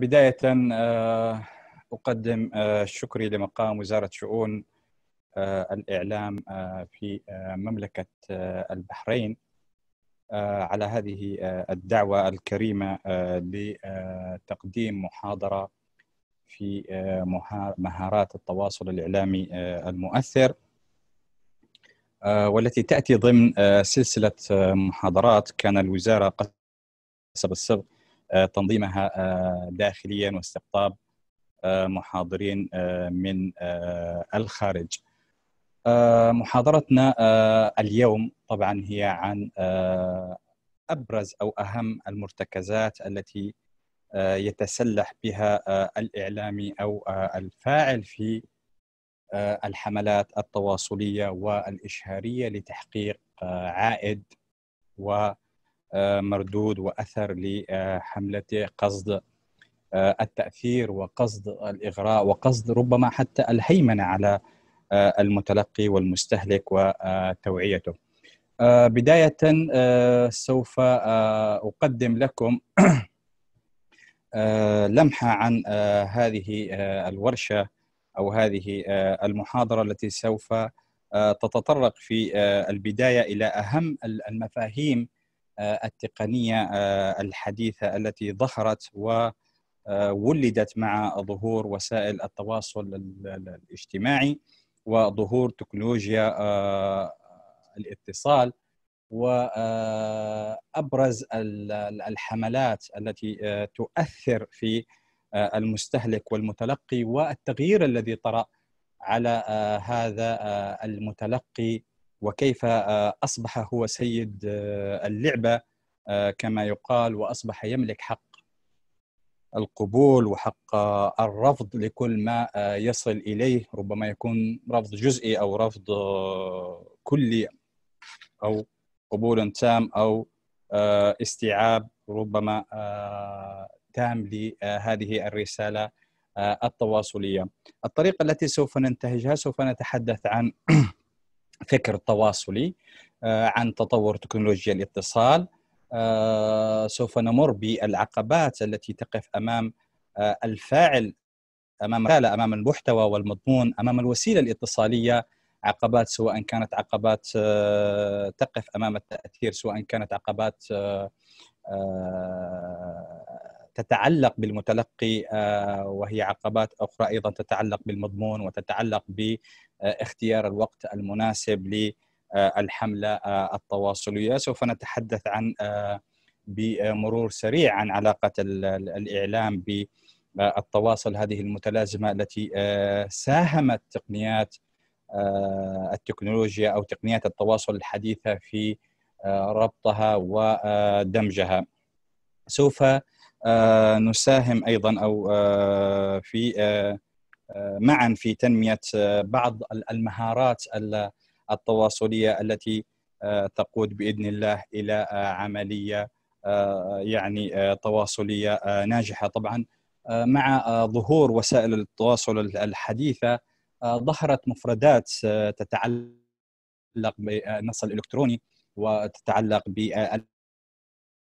بداية آه، أقدم آه، شكري لمقام وزارة شؤون آه، الإعلام في مملكة البحرين على هذه الدعوة الكريمة لتقديم محاضرة في مهارات التواصل الإعلامي المؤثر والتي تأتي ضمن سلسلة محاضرات كان الوزارة قصب سبق آه، تنظيمها آه، داخليا واستقطاب آه، محاضرين من الخارج محاضرتنا اليوم طبعا هي عن ابرز او اهم المرتكزات التي يتسلح بها الاعلامي او الفاعل في الحملات التواصليه والاشهاريه لتحقيق عائد و آه، مردود واثر لحمله قصد آه، التاثير وقصد الاغراء وقصد ربما حتى الهيمنه على آه، المتلقي والمستهلك وتوعيته. بدايه سوف اقدم لكم لمحه عن هذه الورشه او هذه المحاضره التي سوف تتطرق في البدايه الى اهم المفاهيم آه، التقنيه آه، الحديثه التي ظهرت وولدت آه، مع ظهور وسائل التواصل الاجتماعي وظهور تكنولوجيا الاتصال وابرز الحملات التي تؤثر في المستهلك والمتلقي والتغيير الذي طرا على هذا المتلقي وكيف آه، اصبح هو سيد آه، اللعبه آه، كما يقال واصبح يملك حق القبول وحق الرفض لكل ما يصل اليه ربما يكون رفض جزئي او رفض كلي او قبول تام او استيعاب ربما تام لهذه الرساله التواصليه. الطريقه التي سوف ننتهجها سوف نتحدث عن الفكر التواصلي آه، عن تطور تكنولوجيا الاتصال آه، سوف نمر بالعقبات التي تقف امام آه، الفاعل امام امام المحتوى والمضمون امام الوسيله الاتصاليه عقبات سواء كانت عقبات تقف امام التاثير سواء كانت عقبات تتعلق بالمتلقي آه، وهي عقبات اخرى ايضا تتعلق بالمضمون وتتعلق باختيار الوقت المناسب للحمله آه، التواصليه سوف نتحدث عن آه، بمرور سريع عن علاقه الاعلام بالتواصل هذه المتلازمه التي ساهمت تقنيات التكنولوجيا او تقنيات التواصل الحديثه في ربطها ودمجها سوف آه، نساهم ايضا او آه، في آه، معا في تنميه بعض المهارات التواصليه التي تقود باذن الله الى عمليه يعني تواصليه ناجحه طبعا مع ظهور وسائل التواصل الحديثه ظهرت مفردات تتعلق بالنص الالكتروني وتتعلق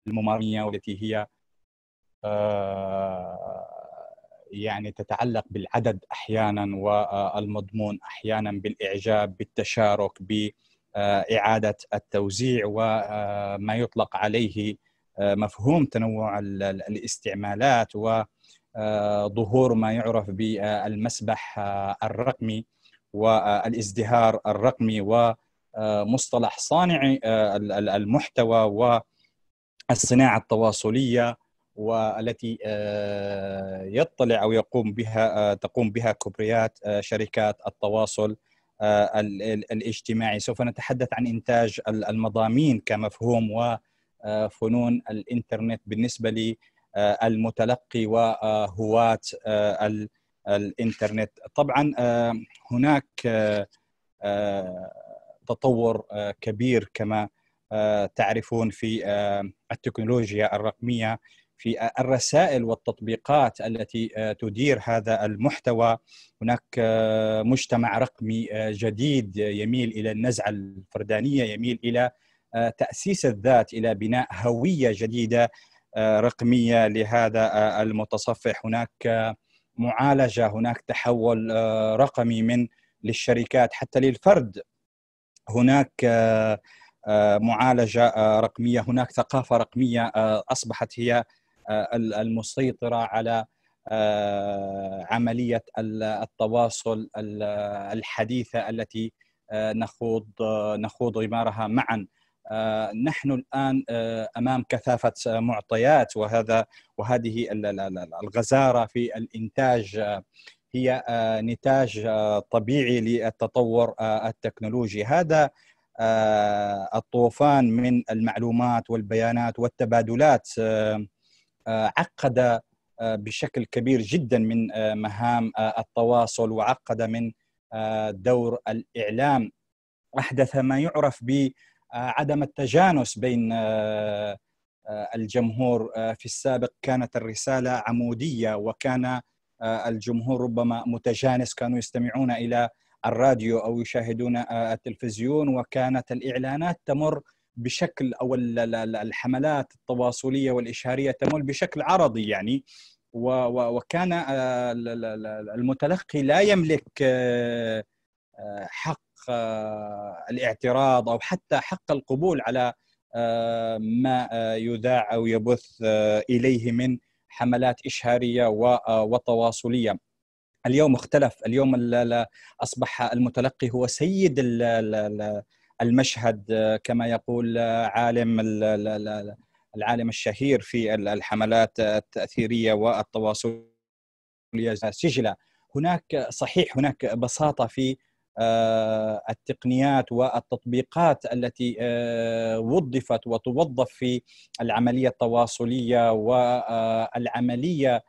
بالممارنه والتي هي آه، يعني تتعلق بالعدد احيانا والمضمون احيانا بالاعجاب بالتشارك باعاده التوزيع وما آه، يطلق عليه آه، مفهوم تنوع الاستعمالات وظهور ما يعرف بالمسبح الرقمي والازدهار الرقمي ومصطلح صانع المحتوى والصناعه التواصليه والتي آه، يطلع او يقوم بها آه، تقوم بها كبريات آه، شركات التواصل الاجتماعي سوف نتحدث عن انتاج المضامين كمفهوم وفنون الانترنت بالنسبه للمتلقي وهواة الانترنت طبعا هناك تطور كبير كما تعرفون في التكنولوجيا الرقميه في الرسائل والتطبيقات التي آه، تدير هذا المحتوى هناك آه، مجتمع رقمي آه، جديد يميل الى النزعه الفردانيه يميل الى تاسيس الذات الى بناء هويه جديده رقميه لهذا المتصفح هناك معالجه هناك تحول رقمي من للشركات حتى للفرد هناك معالجه رقميه هناك ثقافه رقميه اصبحت هي آه، المسيطره على آه، عمليه التواصل الحديثه التي آه، نخوض نخوض غمارها معا نحن الان امام كثافه معطيات وهذا وهذه الغزاره في الانتاج هي نتاج طبيعي للتطور التكنولوجي هذا الطوفان من المعلومات والبيانات والتبادلات عقد آه، بشكل كبير جدا من آه، مهام آه، التواصل وعقد من دور الاعلام احدث ما يعرف بعدم التجانس بين الجمهور في السابق كانت الرساله عموديه وكان الجمهور ربما متجانس كانوا يستمعون الى الراديو او يشاهدون التلفزيون وكانت الاعلانات تمر بشكل او الحملات التواصليه والاشهاريه تمول بشكل عرضي يعني وكان آه، المتلقي لا يملك آه، حق آه، الاعتراض او حتى حق القبول على ما يذاع او يبث اليه من حملات اشهاريه وتواصليه. اليوم اختلف، اليوم اصبح المتلقي هو سيد المشهد آه، كما يقول آه، عالم العالم الشهير في الحملات التأثيرية والتواصل سجلة هناك صحيح هناك بساطة في آه، التقنيات والتطبيقات التي وظفت وتوظف في العملية التواصلية والعملية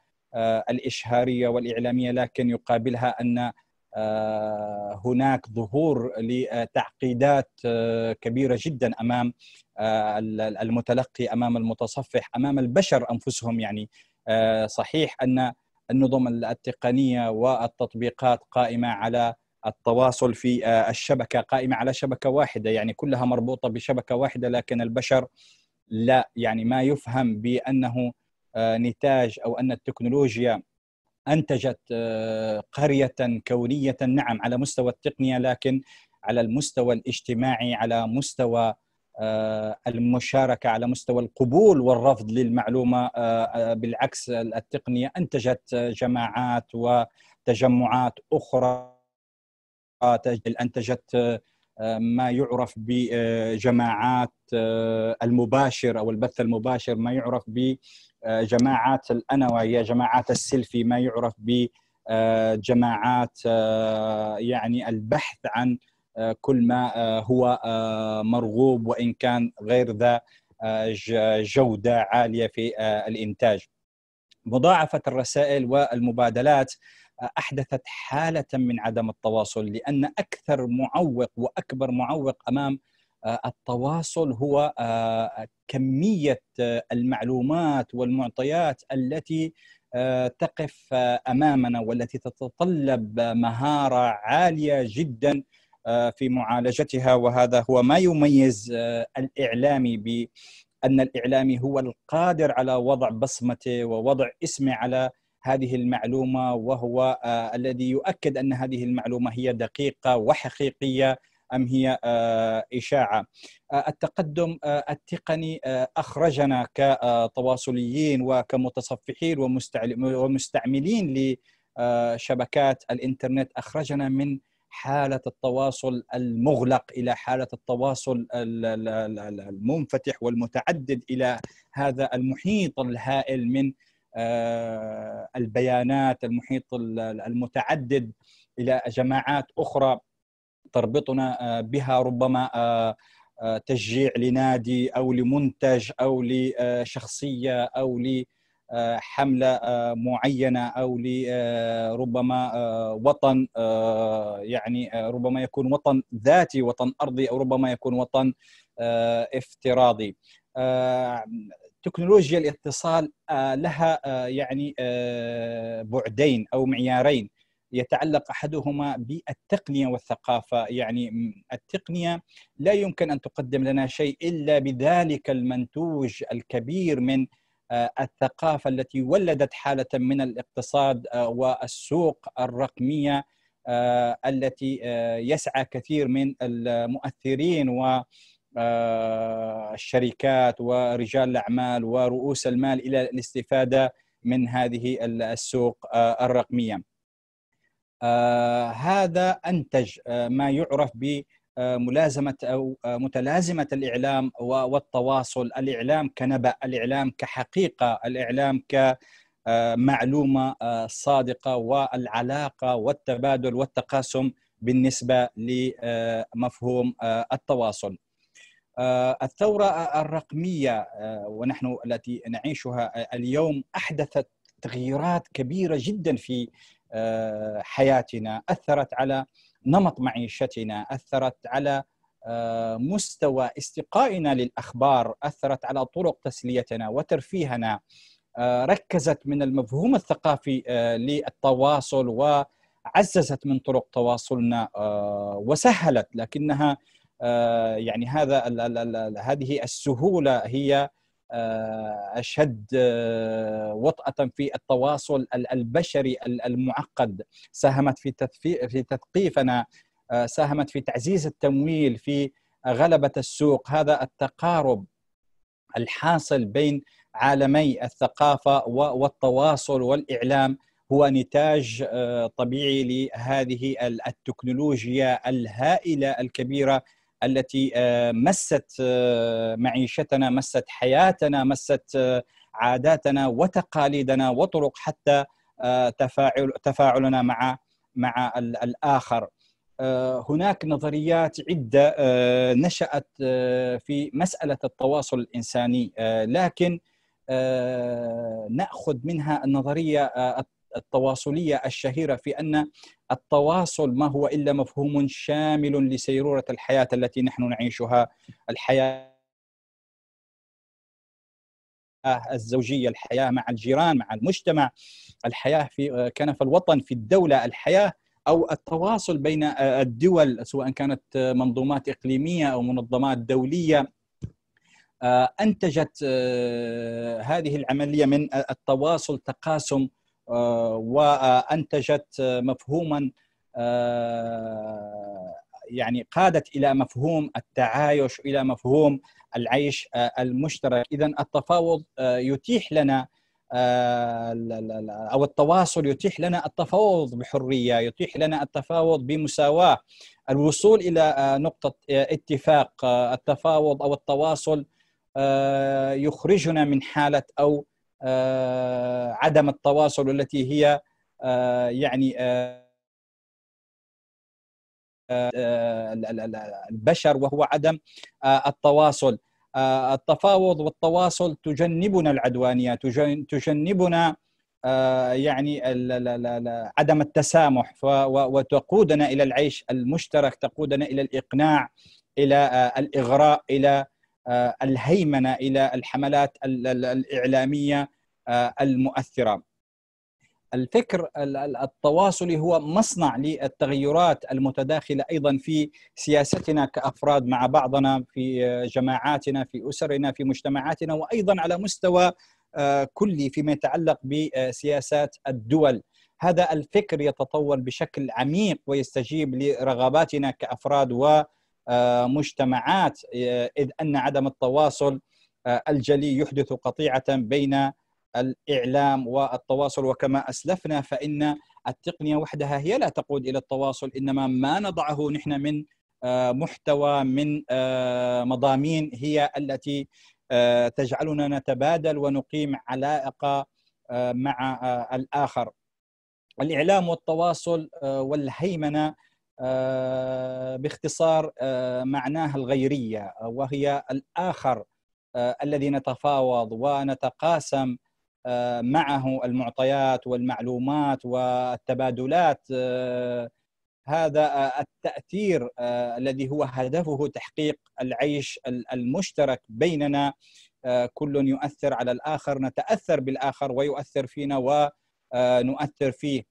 الإشهارية والإعلامية لكن يقابلها أن آه، هناك ظهور لتعقيدات آه، كبيره جدا امام آه، المتلقي امام المتصفح امام البشر انفسهم يعني صحيح ان النظم التقنيه والتطبيقات قائمه على التواصل في الشبكه قائمه على شبكه واحده يعني كلها مربوطه بشبكه واحده لكن البشر لا يعني ما يفهم بانه نتاج او ان التكنولوجيا انتجت آه، قريه كونيه نعم على مستوى التقنيه لكن على المستوى الاجتماعي على مستوى آه، المشاركه على مستوى القبول والرفض للمعلومه آه، بالعكس التقنيه انتجت جماعات وتجمعات اخرى انتجت ما يعرف بجماعات المباشر او البث المباشر ما يعرف ب آه، جماعات وهي جماعات السلفي ما يعرف بجماعات آه، آه، يعني البحث عن كل ما هو مرغوب وان كان غير ذا جوده عاليه في الانتاج. مضاعفه الرسائل والمبادلات احدثت حاله من عدم التواصل لان اكثر معوق واكبر معوق امام التواصل هو آه، كميه آه، المعلومات والمعطيات التي آه، تقف امامنا والتي تتطلب مهاره عاليه جدا في معالجتها وهذا هو ما يميز الاعلامي ب ان الاعلامي هو القادر على وضع بصمته ووضع اسمه على هذه المعلومه وهو الذي يؤكد ان هذه المعلومه هي دقيقه وحقيقيه أم هي آه، إشاعة آه، التقدم آه، التقني أخرجنا كتواصليين وكمتصفحين ومستعملين لشبكات الإنترنت أخرجنا من حالة التواصل المغلق إلى حالة التواصل المنفتح والمتعدد إلى هذا المحيط الهائل من البيانات المحيط المتعدد إلى جماعات أخرى تربطنا آه، بها ربما آه، آه، تشجيع لنادي او لمنتج او لشخصيه او لحمله معينه او لربما وطن يعني ربما يكون وطن ذاتي وطن ارضي او ربما يكون وطن افتراضي تكنولوجيا الاتصال لها يعني بعدين او معيارين يتعلق احدهما بالتقنيه والثقافه يعني التقنيه لا يمكن ان تقدم لنا شيء الا بذلك المنتوج الكبير من آه، الثقافه التي ولدت حاله من الاقتصاد آه، والسوق الرقميه آه، التي يسعى كثير من المؤثرين و الشركات ورجال الاعمال ورؤوس المال الى الاستفاده من هذه السوق الرقميه. آه، هذا انتج آه، ما يعرف ب ملازمة أو آه، متلازمة الإعلام والتواصل الإعلام كنبأ الإعلام كحقيقة الإعلام كمعلومة صادقة والعلاقة والتبادل والتقاسم بالنسبة لمفهوم التواصل الثورة الرقمية ونحن التي نعيشها اليوم أحدثت تغييرات كبيرة جدا في آه، حياتنا اثرت على نمط معيشتنا اثرت على آه، مستوى استقائنا للاخبار اثرت على طرق تسليتنا وترفيهنا آه، ركزت من المفهوم الثقافي للتواصل وعززت من طرق تواصلنا وسهلت لكنها يعني هذا هذه السهوله هي آه، اشد آه، وطأة في التواصل البشري المعقد ساهمت في في تثقيفنا آه، ساهمت في تعزيز التمويل في غلبة السوق هذا التقارب الحاصل بين عالمي الثقافة والتواصل والإعلام هو نتاج طبيعي لهذه التكنولوجيا الهائلة الكبيرة التي آه، مست آه، معيشتنا مست حياتنا مست آه، عاداتنا وتقاليدنا وطرق حتى تفاعل تفاعلنا مع مع الاخر هناك نظريات عده نشات في مساله التواصل الانساني لكن ناخذ منها النظريه التواصليه الشهيره في ان التواصل ما هو الا مفهوم شامل لسيروره الحياه التي نحن نعيشها الحياه الزوجية الحياة مع الجيران مع المجتمع الحياة في آه، كنف الوطن في الدولة الحياة أو التواصل بين آه، الدول سواء كانت آه، منظومات إقليمية أو منظمات دولية أنتجت هذه العملية من التواصل تقاسم آه، وانتجت مفهوما آه، يعني قادت الى مفهوم التعايش الى مفهوم العيش آه، المشترك اذا التفاوض يتيح لنا او التواصل يتيح لنا التفاوض بحريه يتيح لنا التفاوض بمساواه الوصول الى نقطه اتفاق التفاوض او التواصل يخرجنا من حاله او آه، عدم التواصل التي هي آه، يعني آه، البشر وهو عدم التواصل التفاوض والتواصل تجنبنا العدوانيه تجنبنا يعني عدم التسامح وتقودنا الى العيش المشترك تقودنا الى الاقناع الى الاغراء الى آه، الهيمنه الى الحملات الاعلاميه آه، المؤثره. الفكر التواصلي هو مصنع للتغيرات المتداخله ايضا في سياستنا كافراد مع بعضنا في جماعاتنا في اسرنا في مجتمعاتنا وايضا على مستوى آه، كلي فيما يتعلق بسياسات الدول. هذا الفكر يتطور بشكل عميق ويستجيب لرغباتنا كافراد و آه، مجتمعات آه، اذ ان عدم التواصل آه، الجلي يحدث قطيعه بين الاعلام والتواصل وكما اسلفنا فان التقنيه وحدها هي لا تقود الى التواصل انما ما نضعه نحن من محتوى من مضامين هي التي تجعلنا نتبادل ونقيم علاقه مع الاخر الاعلام والتواصل والهيمنه آه، باختصار آه، معناها الغيريه وهي الاخر آه، الذي نتفاوض ونتقاسم معه المعطيات والمعلومات والتبادلات هذا التاثير الذي هو هدفه تحقيق العيش المشترك بيننا كل يؤثر على الاخر نتاثر بالاخر ويؤثر فينا ونؤثر فيه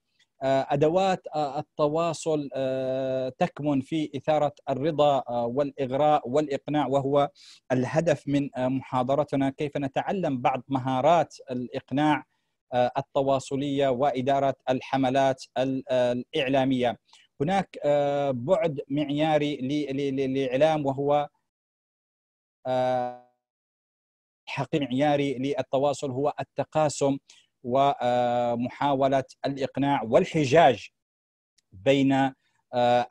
آه، ادوات آه، التواصل آه، تكمن في اثاره الرضا والاغراء والاقناع وهو الهدف من محاضرتنا كيف نتعلم بعض مهارات الاقناع التواصليه واداره الحملات الاعلاميه. هناك بعد معياري للاعلام وهو حقيقي معياري للتواصل هو التقاسم ومحاوله الاقناع والحجاج بين آه،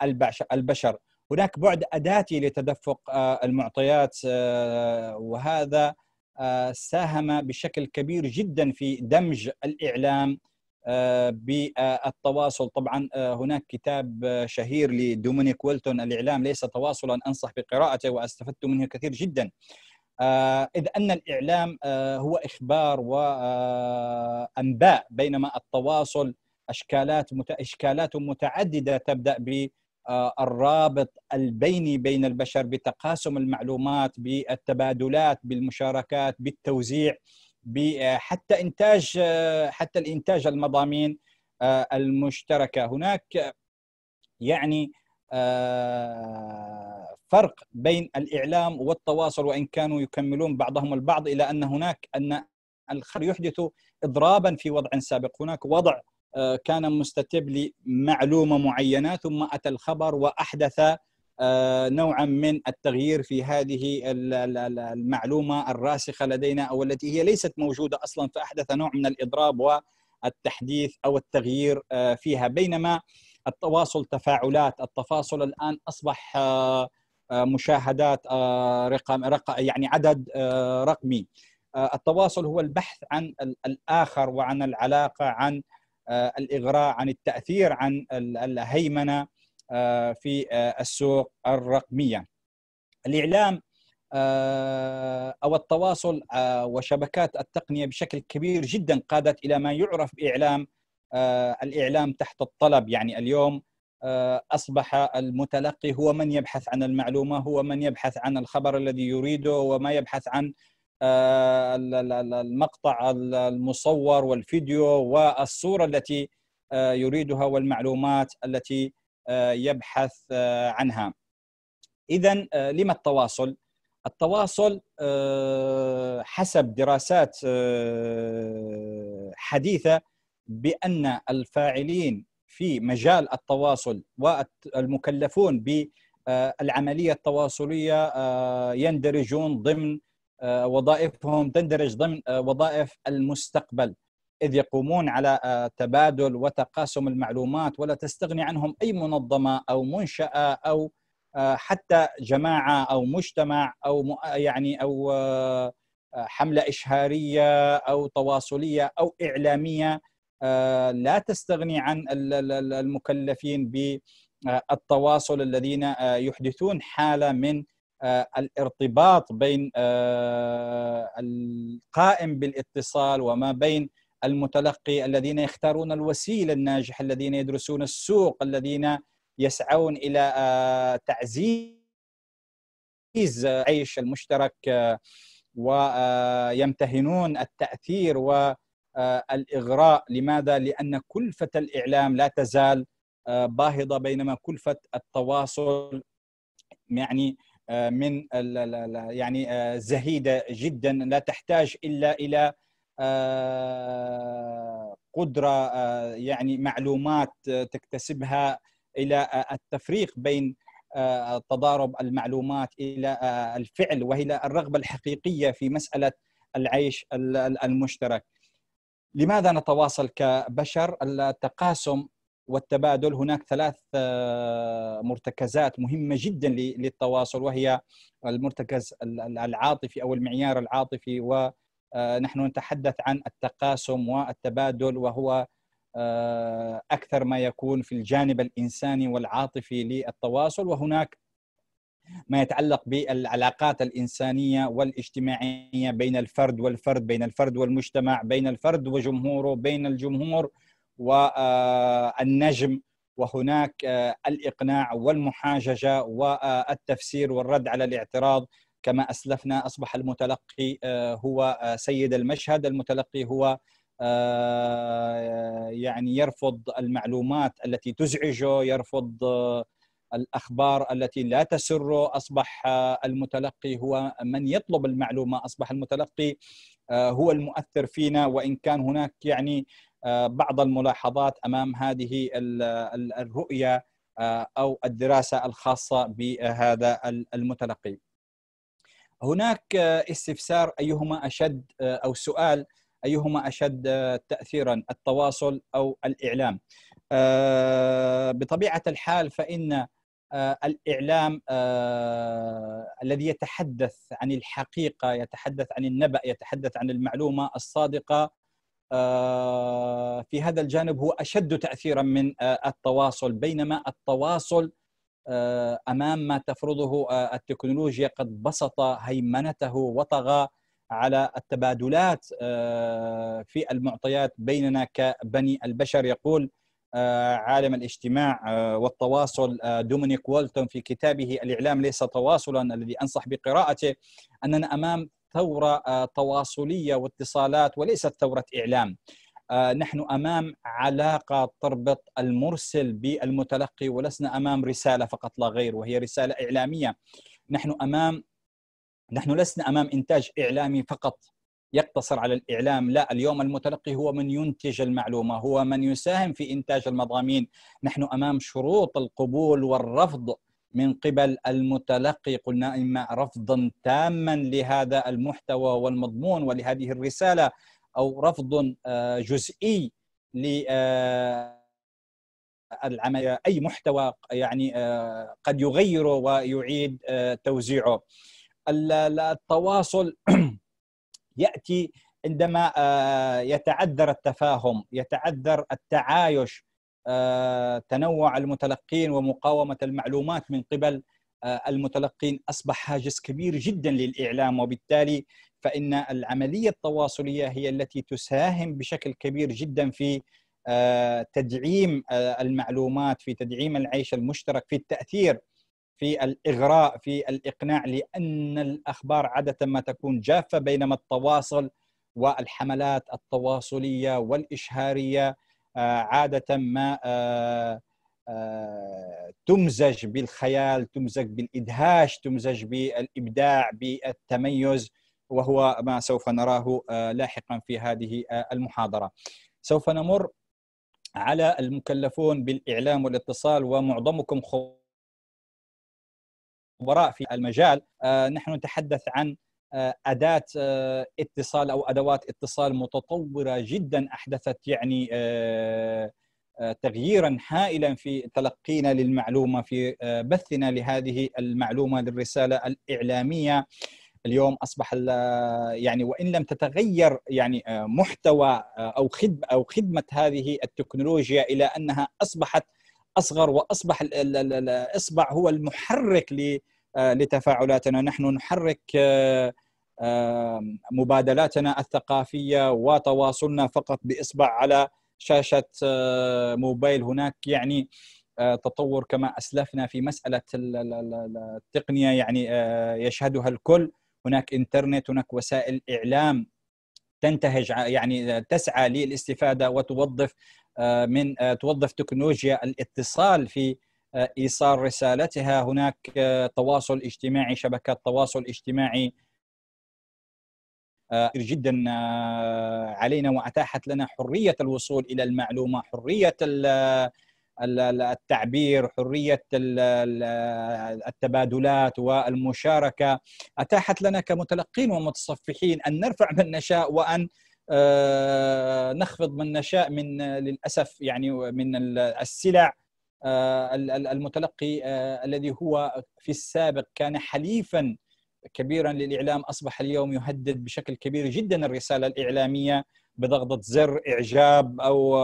البشر هناك بعد اداتي لتدفق آه، المعطيات آه، وهذا ساهم بشكل كبير جدا في دمج الاعلام بالتواصل طبعا هناك كتاب شهير لدومينيك ويلتون الإعلام ليس تواصلا أنصح بقراءته واستفدت منه كثير جدا آه، إذ أن الإعلام آه، هو إخبار وأنباء آه، بينما التواصل أشكالات إشكالات متعددة تبدأ بالرابط البيني بين البشر بتقاسم المعلومات بالتبادلات بالمشاركات بالتوزيع حتى إنتاج حتى الإنتاج المضامين المشتركة هناك يعني آه، فرق بين الاعلام والتواصل وان كانوا يكملون بعضهم البعض الى ان هناك ان الخبر يحدث اضرابا في وضع سابق، هناك وضع آه، كان مستتب لمعلومه معينه ثم اتى الخبر واحدث آه، نوعا من التغيير في هذه المعلومه الراسخه لدينا او التي هي ليست موجوده اصلا فاحدث نوع من الاضراب والتحديث او التغيير فيها بينما التواصل تفاعلات التفاصل الان اصبح آه، آه، مشاهدات آه، رقم يعني عدد رقمي التواصل هو البحث عن الاخر وعن العلاقه عن الاغراء عن التاثير عن الهيمنه في السوق الرقميه الاعلام او التواصل وشبكات التقنيه بشكل كبير جدا قادت الى ما يعرف باعلام آه، الاعلام تحت الطلب يعني اليوم آه، اصبح المتلقي هو من يبحث عن المعلومه هو من يبحث عن الخبر الذي يريده وما يبحث عن آه، المقطع المصور والفيديو والصوره التي يريدها والمعلومات التي يبحث عنها اذا لما التواصل التواصل حسب دراسات حديثه بان الفاعلين في مجال التواصل والمكلفون بالعمليه آه، التواصليه آه، يندرجون ضمن آه، وظائفهم تندرج ضمن وظائف المستقبل اذ يقومون على تبادل وتقاسم المعلومات ولا تستغني عنهم اي منظمه او منشاه او حتى جماعه او مجتمع او يعني او حمله اشهاريه او تواصليه او اعلاميه آه، لا تستغني عن المكلفين بالتواصل الذين آه، يحدثون حاله من آه، الارتباط بين القائم بالاتصال وما بين المتلقي الذين يختارون الوسيله الناجحه الذين يدرسون السوق الذين يسعون الى تعزيز عيش المشترك ويمتهنون التاثير و آه، الاغراء لماذا لان كلفه الاعلام لا تزال آه، باهظه بينما كلفه التواصل يعني آه، من يعني زهيده جدا لا تحتاج الا الى قدره يعني معلومات تكتسبها الى التفريق بين تضارب المعلومات الى الفعل وهي الرغبه الحقيقيه في مساله العيش المشترك لماذا نتواصل كبشر التقاسم والتبادل هناك ثلاث آه، مرتكزات مهمه جدا للتواصل وهي المرتكز العاطفي او المعيار العاطفي ونحن آه، نتحدث عن التقاسم والتبادل وهو آه، اكثر ما يكون في الجانب الانساني والعاطفي للتواصل وهناك ما يتعلق بالعلاقات الإنسانية والاجتماعية بين الفرد والفرد بين الفرد والمجتمع بين الفرد وجمهوره بين الجمهور والنجم وهناك الإقناع والمحاججة والتفسير والرد على الاعتراض كما أسلفنا أصبح المتلقي هو سيد المشهد المتلقي هو آه، يعني يرفض المعلومات التي تزعجه يرفض الاخبار التي لا تسره اصبح آه، المتلقي هو من يطلب المعلومه اصبح المتلقي آه، هو المؤثر فينا وان كان هناك يعني آه، بعض الملاحظات امام هذه الرؤيه او الدراسه الخاصه بهذا المتلقي. هناك استفسار ايهما اشد او سؤال ايهما اشد تاثيرا التواصل او الاعلام. بطبيعه الحال فان آه، الاعلام آه، الذي يتحدث عن الحقيقه يتحدث عن النبا يتحدث عن المعلومه الصادقه آه، في هذا الجانب هو اشد تاثيرا من التواصل بينما التواصل امام ما تفرضه التكنولوجيا قد بسط هيمنته وطغى على التبادلات في المعطيات بيننا كبني البشر يقول آه، عالم الاجتماع آه، والتواصل آه، دومينيك والتون في كتابه الإعلام ليس تواصلا الذي أنصح بقراءته أننا أمام ثورة تواصلية واتصالات وليست ثورة إعلام نحن امام علاقه تربط المرسل بالمتلقي ولسنا امام رساله فقط لا غير وهي رساله اعلاميه نحن امام نحن لسنا امام انتاج اعلامي فقط يقتصر على الاعلام لا اليوم المتلقي هو من ينتج المعلومه هو من يساهم في انتاج المضامين نحن امام شروط القبول والرفض من قبل المتلقي قلنا اما رفضا تاما لهذا المحتوى والمضمون ولهذه الرساله او رفض آه، جزئي ل آه، العمل اي محتوى يعني آه، قد يغيره ويعيد توزيعه التواصل ياتي عندما آه، يتعذر التفاهم يتعذر التعايش آه، تنوع المتلقين ومقاومه المعلومات من قبل آه، المتلقين اصبح هاجس كبير جدا للاعلام وبالتالي فان العمليه التواصليه هي التي تساهم بشكل كبير جدا في تدعيم المعلومات في تدعيم العيش المشترك في التاثير في الاغراء في الاقناع لان الاخبار عاده ما تكون جافه بينما التواصل والحملات التواصليه والاشهاريه آه، عاده ما آه، آه، تمزج بالخيال تمزج بالادهاش تمزج بالابداع بالتميز وهو ما سوف نراه لاحقا في هذه المحاضره سوف نمر على المكلفون بالاعلام والاتصال ومعظمكم خو خبراء في المجال آه، نحن نتحدث عن آه، أداة آه، اتصال أو أدوات اتصال متطورة جدا أحدثت يعني تغييرا هائلا في تلقينا للمعلومة في بثنا لهذه المعلومة للرسالة الإعلامية اليوم أصبح يعني وإن لم تتغير يعني محتوى أو خدمة أو خدمة هذه التكنولوجيا إلى أنها أصبحت اصغر واصبح الاصبع هو المحرك آه، لتفاعلاتنا نحن نحرك آه، آه، مبادلاتنا الثقافيه وتواصلنا فقط باصبع على شاشه موبايل هناك يعني تطور كما اسلفنا في مساله التقنيه يعني يشهدها الكل هناك انترنت هناك وسائل اعلام تنتهج يعني تسعى للاستفاده وتوظف آه، من آه، توظف تكنولوجيا الاتصال في آه، ايصال رسالتها هناك تواصل اجتماعي شبكات تواصل اجتماعي جدا علينا واتاحت لنا حريه الوصول الى المعلومه حريه التعبير حريه التبادلات والمشاركه اتاحت لنا كمتلقين ومتصفحين ان نرفع من نشاء وان آه، نخفض من نشاء من آه، للاسف يعني من السلع آه، المتلقي الذي هو في السابق كان حليفا كبيرا للاعلام اصبح اليوم يهدد بشكل كبير جدا الرساله الاعلاميه بضغطه زر اعجاب او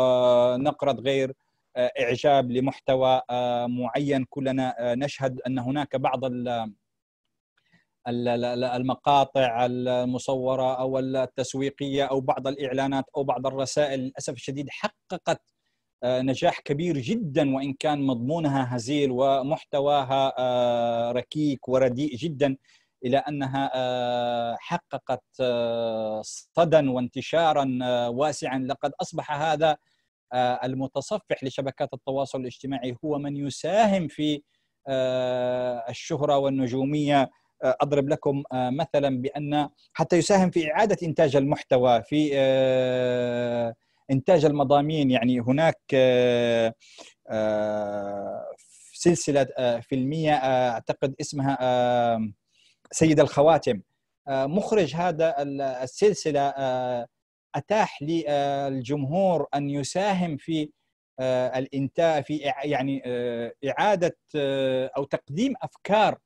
نقره غير اعجاب لمحتوى معين كلنا نشهد ان هناك بعض المقاطع المصوره او التسويقيه او بعض الاعلانات او بعض الرسائل للاسف الشديد حققت آه، نجاح كبير جدا وان كان مضمونها هزيل ومحتواها آه، ركيك ورديء جدا الى انها آه، حققت صدى وانتشارا واسعا لقد اصبح هذا المتصفح لشبكات التواصل الاجتماعي هو من يساهم في الشهره والنجوميه آه، اضرب لكم آه، مثلا بان حتى يساهم في اعاده انتاج المحتوى في آه، انتاج المضامين يعني هناك سلسله فيلميه اعتقد اسمها سيد الخواتم مخرج هذا السلسله اتاح للجمهور ان يساهم في الانتاج في يعني اعاده او تقديم افكار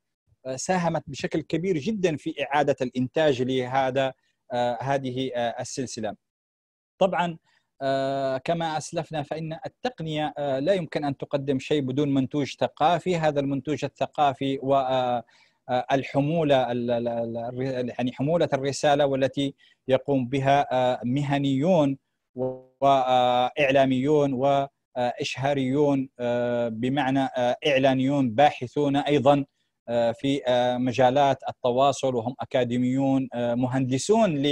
ساهمت بشكل كبير جدا في اعاده الانتاج لهذا آه، هذه آه، السلسله. طبعا آه، كما اسلفنا فان التقنيه لا يمكن ان تقدم شيء بدون منتوج ثقافي، هذا المنتوج الثقافي والحموله يعني حموله الرساله والتي يقوم بها مهنيون واعلاميون وإشهاريون بمعنى اعلانيون باحثون ايضا آه، في آه، مجالات التواصل وهم اكاديميون آه، مهندسون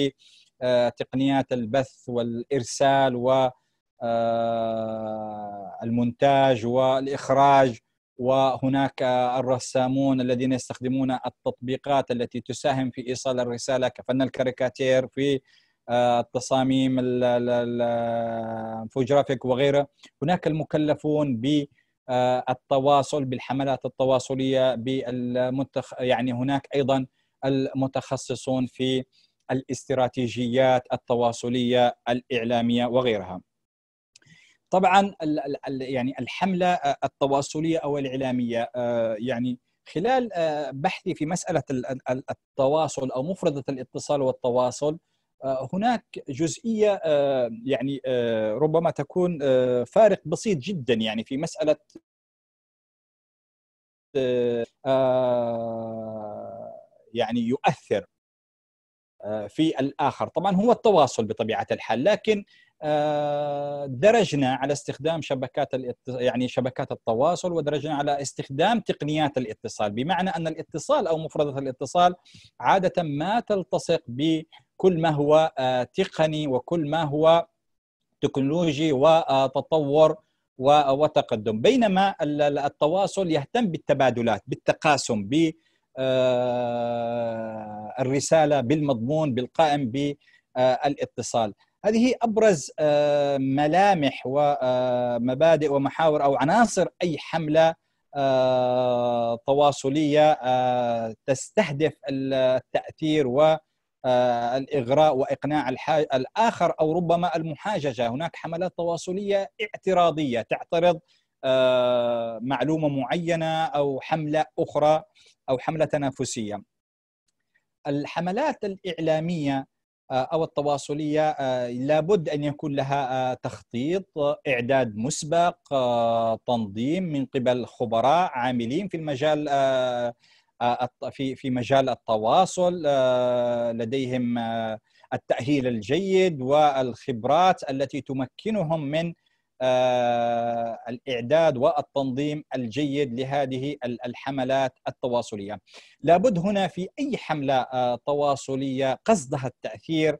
لتقنيات البث والارسال والمونتاج والاخراج وهناك الرسامون الذين يستخدمون التطبيقات التي تساهم في ايصال الرساله كفن الكاريكاتير في التصاميم الفوجرافيك وغيره هناك المكلفون ب آه، التواصل بالحملات التواصليه بالمتخ... يعني هناك ايضا المتخصصون في الاستراتيجيات التواصليه الاعلاميه وغيرها. طبعا يعني الحمله التواصليه او الاعلاميه آه، يعني خلال آه، بحثي في مساله التواصل او مفرده الاتصال والتواصل هناك جزئيه آه، يعني آه، ربما تكون آه، فارق بسيط جدا يعني في مساله يعني يؤثر في الاخر طبعا هو التواصل بطبيعه الحال لكن درجنا على استخدام شبكات يعني شبكات التواصل ودرجنا على استخدام تقنيات الاتصال بمعنى ان الاتصال او مفردة الاتصال عاده ما تلتصق ب كل ما هو آه، تقني وكل ما هو تكنولوجي وتطور وتقدم بينما التواصل يهتم بالتبادلات بالتقاسم بالرسالة آه، بالمضمون بالقائم بالاتصال آه، هذه أبرز ملامح ومبادئ ومحاور أو عناصر أي حملة تواصلية تستهدف التأثير و آه، الاغراء واقناع الاخر او ربما المحاججه هناك حملات تواصليه اعتراضيه تعترض آه، معلومه معينه او حمله اخرى او حمله تنافسيه الحملات الاعلاميه آه، او التواصليه لابد ان يكون لها تخطيط اعداد مسبق تنظيم من قبل خبراء عاملين في المجال آه، في في مجال التواصل آه، لديهم آه، التاهيل الجيد والخبرات التي تمكنهم من الاعداد والتنظيم الجيد لهذه الحملات التواصليه. لابد هنا في اي حمله تواصليه قصدها التاثير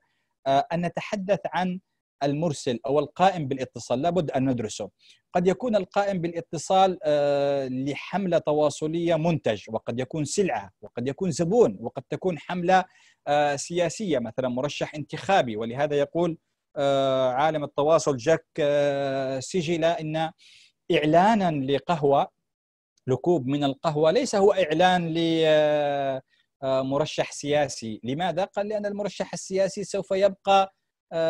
ان نتحدث عن المرسل او القائم بالاتصال لابد ان ندرسه قد يكون القائم بالاتصال آه، لحمله تواصليه منتج وقد يكون سلعه وقد يكون زبون وقد تكون حمله آه، سياسيه مثلا مرشح انتخابي ولهذا يقول آه، عالم التواصل جاك سجل ان اعلانا لقهوه لكوب من القهوه ليس هو اعلان ل مرشح سياسي لماذا؟ قال لأن المرشح السياسي سوف يبقى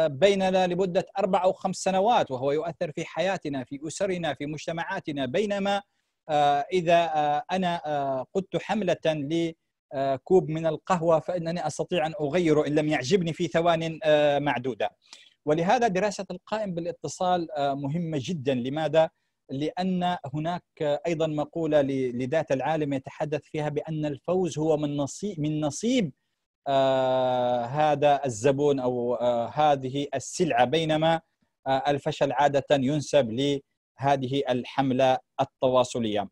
بيننا لمدة أربع أو خمس سنوات وهو يؤثر في حياتنا في أسرنا في مجتمعاتنا بينما آه، إذا آه، أنا آه، قدت حملة لكوب من القهوة فإنني أستطيع أن أغيره إن لم يعجبني في ثوان معدودة ولهذا دراسة القائم بالاتصال مهمة جدا لماذا؟ لأن هناك أيضا مقولة لذات العالم يتحدث فيها بأن الفوز هو من نصيب, من نصيب آه، هذا الزبون او آه، هذه السلعه بينما آه، الفشل عاده ينسب لهذه الحمله التواصليه.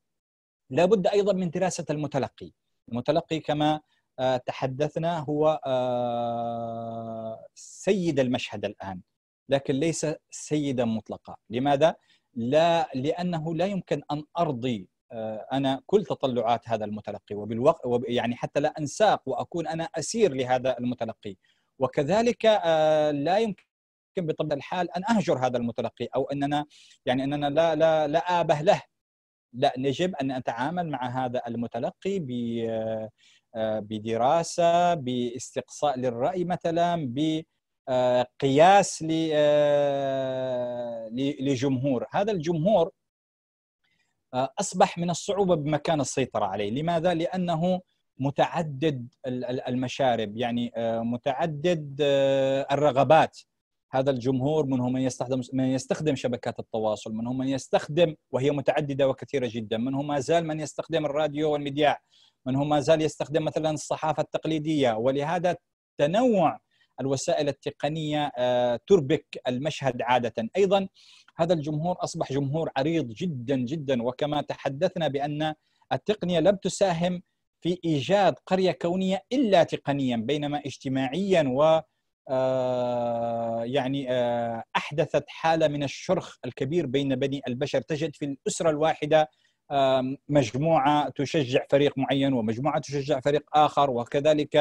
لابد ايضا من دراسه المتلقي. المتلقي كما تحدثنا هو سيد المشهد الان لكن ليس سيدا مطلقا لماذا لا لانه لا يمكن ان ارضي آه، انا كل تطلعات هذا المتلقي وبالوقت يعني حتى لا انساق واكون انا اسير لهذا المتلقي وكذلك آه، لا يمكن بطبيعه الحال ان اهجر هذا المتلقي او اننا يعني اننا لا لا لا ابه له لا يجب ان اتعامل مع هذا المتلقي آه، بدراسه باستقصاء للراي مثلا بقياس لجمهور هذا الجمهور اصبح من الصعوبه بمكان السيطره عليه، لماذا؟ لانه متعدد المشارب يعني آه، متعدد آه، الرغبات هذا الجمهور منهم من يستخدم من يستخدم شبكات التواصل منهم من يستخدم وهي متعدده وكثيره جدا منهم ما زال من يستخدم الراديو والمذياع منهم ما زال يستخدم مثلا الصحافه التقليديه ولهذا تنوع الوسائل التقنيه آه، تربك المشهد عاده ايضا هذا الجمهور اصبح جمهور عريض جدا جدا وكما تحدثنا بان التقنيه لم تساهم في ايجاد قريه كونيه الا تقنيا بينما اجتماعيا و آه، يعني آه، احدثت حاله من الشرخ الكبير بين بني البشر تجد في الاسره الواحده مجموعه تشجع فريق معين ومجموعه تشجع فريق اخر وكذلك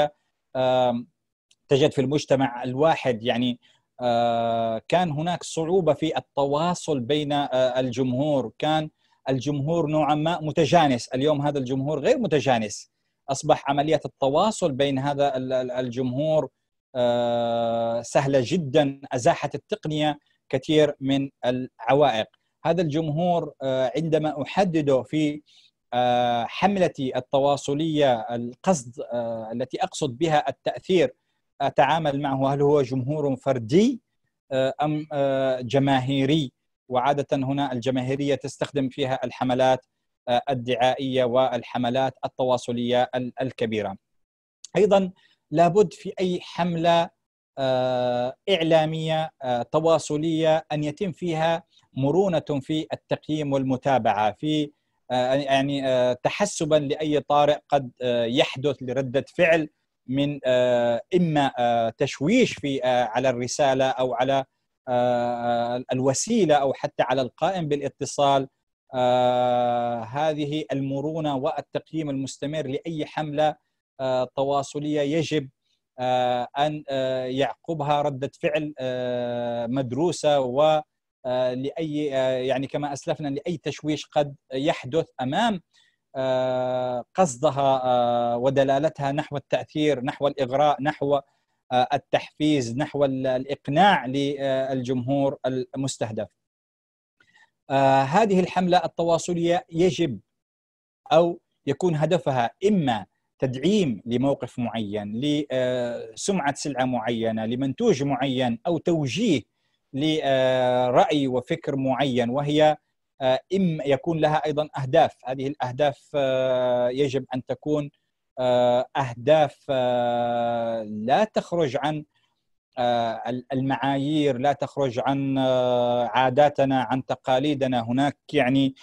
تجد في المجتمع الواحد يعني آه، كان هناك صعوبه في التواصل بين آه، الجمهور كان الجمهور نوعا ما متجانس اليوم هذا الجمهور غير متجانس اصبح عمليه التواصل بين هذا الجمهور آه، سهله جدا ازاحت التقنيه كثير من العوائق هذا الجمهور عندما احدده في حملتي التواصليه القصد التي اقصد بها التاثير اتعامل معه هل هو جمهور فردي آه، ام آه، جماهيري وعاده هنا الجماهيريه تستخدم فيها الحملات آه، الدعائيه والحملات التواصليه الكبيره ايضا لابد في اي حمله اعلاميه تواصليه ان يتم فيها مرونه في التقييم والمتابعه في يعني تحسبا لاي طارئ قد يحدث لرده فعل من آه، اما آه، تشويش في آه، على الرساله او على الوسيله او حتى على القائم بالاتصال هذه المرونه والتقييم المستمر لاي حمله تواصليه يجب ان يعقبها رده فعل مدروسه و لاي يعني كما اسلفنا لاي تشويش قد يحدث امام آه، قصدها آه، ودلالتها نحو التاثير نحو الاغراء نحو آه، التحفيز نحو الاقناع للجمهور المستهدف هذه الحمله التواصليه يجب او يكون هدفها اما تدعيم لموقف معين لسمعه سلعه معينه لمنتوج معين او توجيه لراي وفكر معين وهي آه، إما يكون لها أيضا أهداف هذه الأهداف آه، يجب أن تكون آه، أهداف لا تخرج عن المعايير لا تخرج عن عاداتنا عن تقاليدنا هناك يعني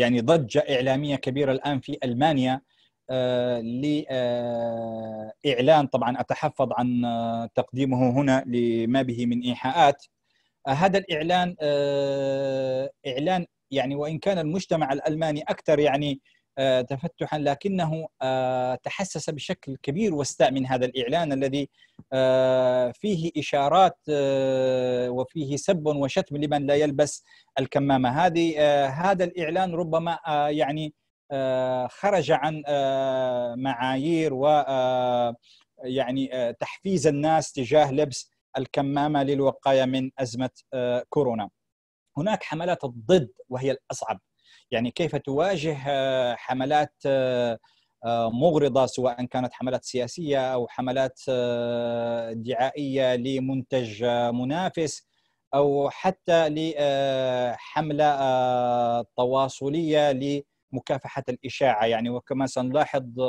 يعني ضجة إعلامية كبيرة الآن في ألمانيا لإعلان طبعا أتحفظ عن تقديمه هنا لما به من إيحاءات آه، هذا الاعلان آه، اعلان يعني وان كان المجتمع الالماني اكثر يعني آه، تفتحا لكنه تحسس بشكل كبير واستاء من هذا الاعلان الذي فيه اشارات وفيه سب وشتم لمن لا يلبس الكمامه هذه هذا الاعلان ربما يعني خرج عن معايير و يعني تحفيز الناس تجاه لبس الكمامه للوقايه من ازمه آه، كورونا. هناك حملات الضد وهي الاصعب يعني كيف تواجه آه، حملات آه، مغرضه سواء كانت حملات سياسيه او حملات دعائيه لمنتج منافس او حتى لحمله تواصليه لمكافحه الاشاعه يعني وكما سنلاحظ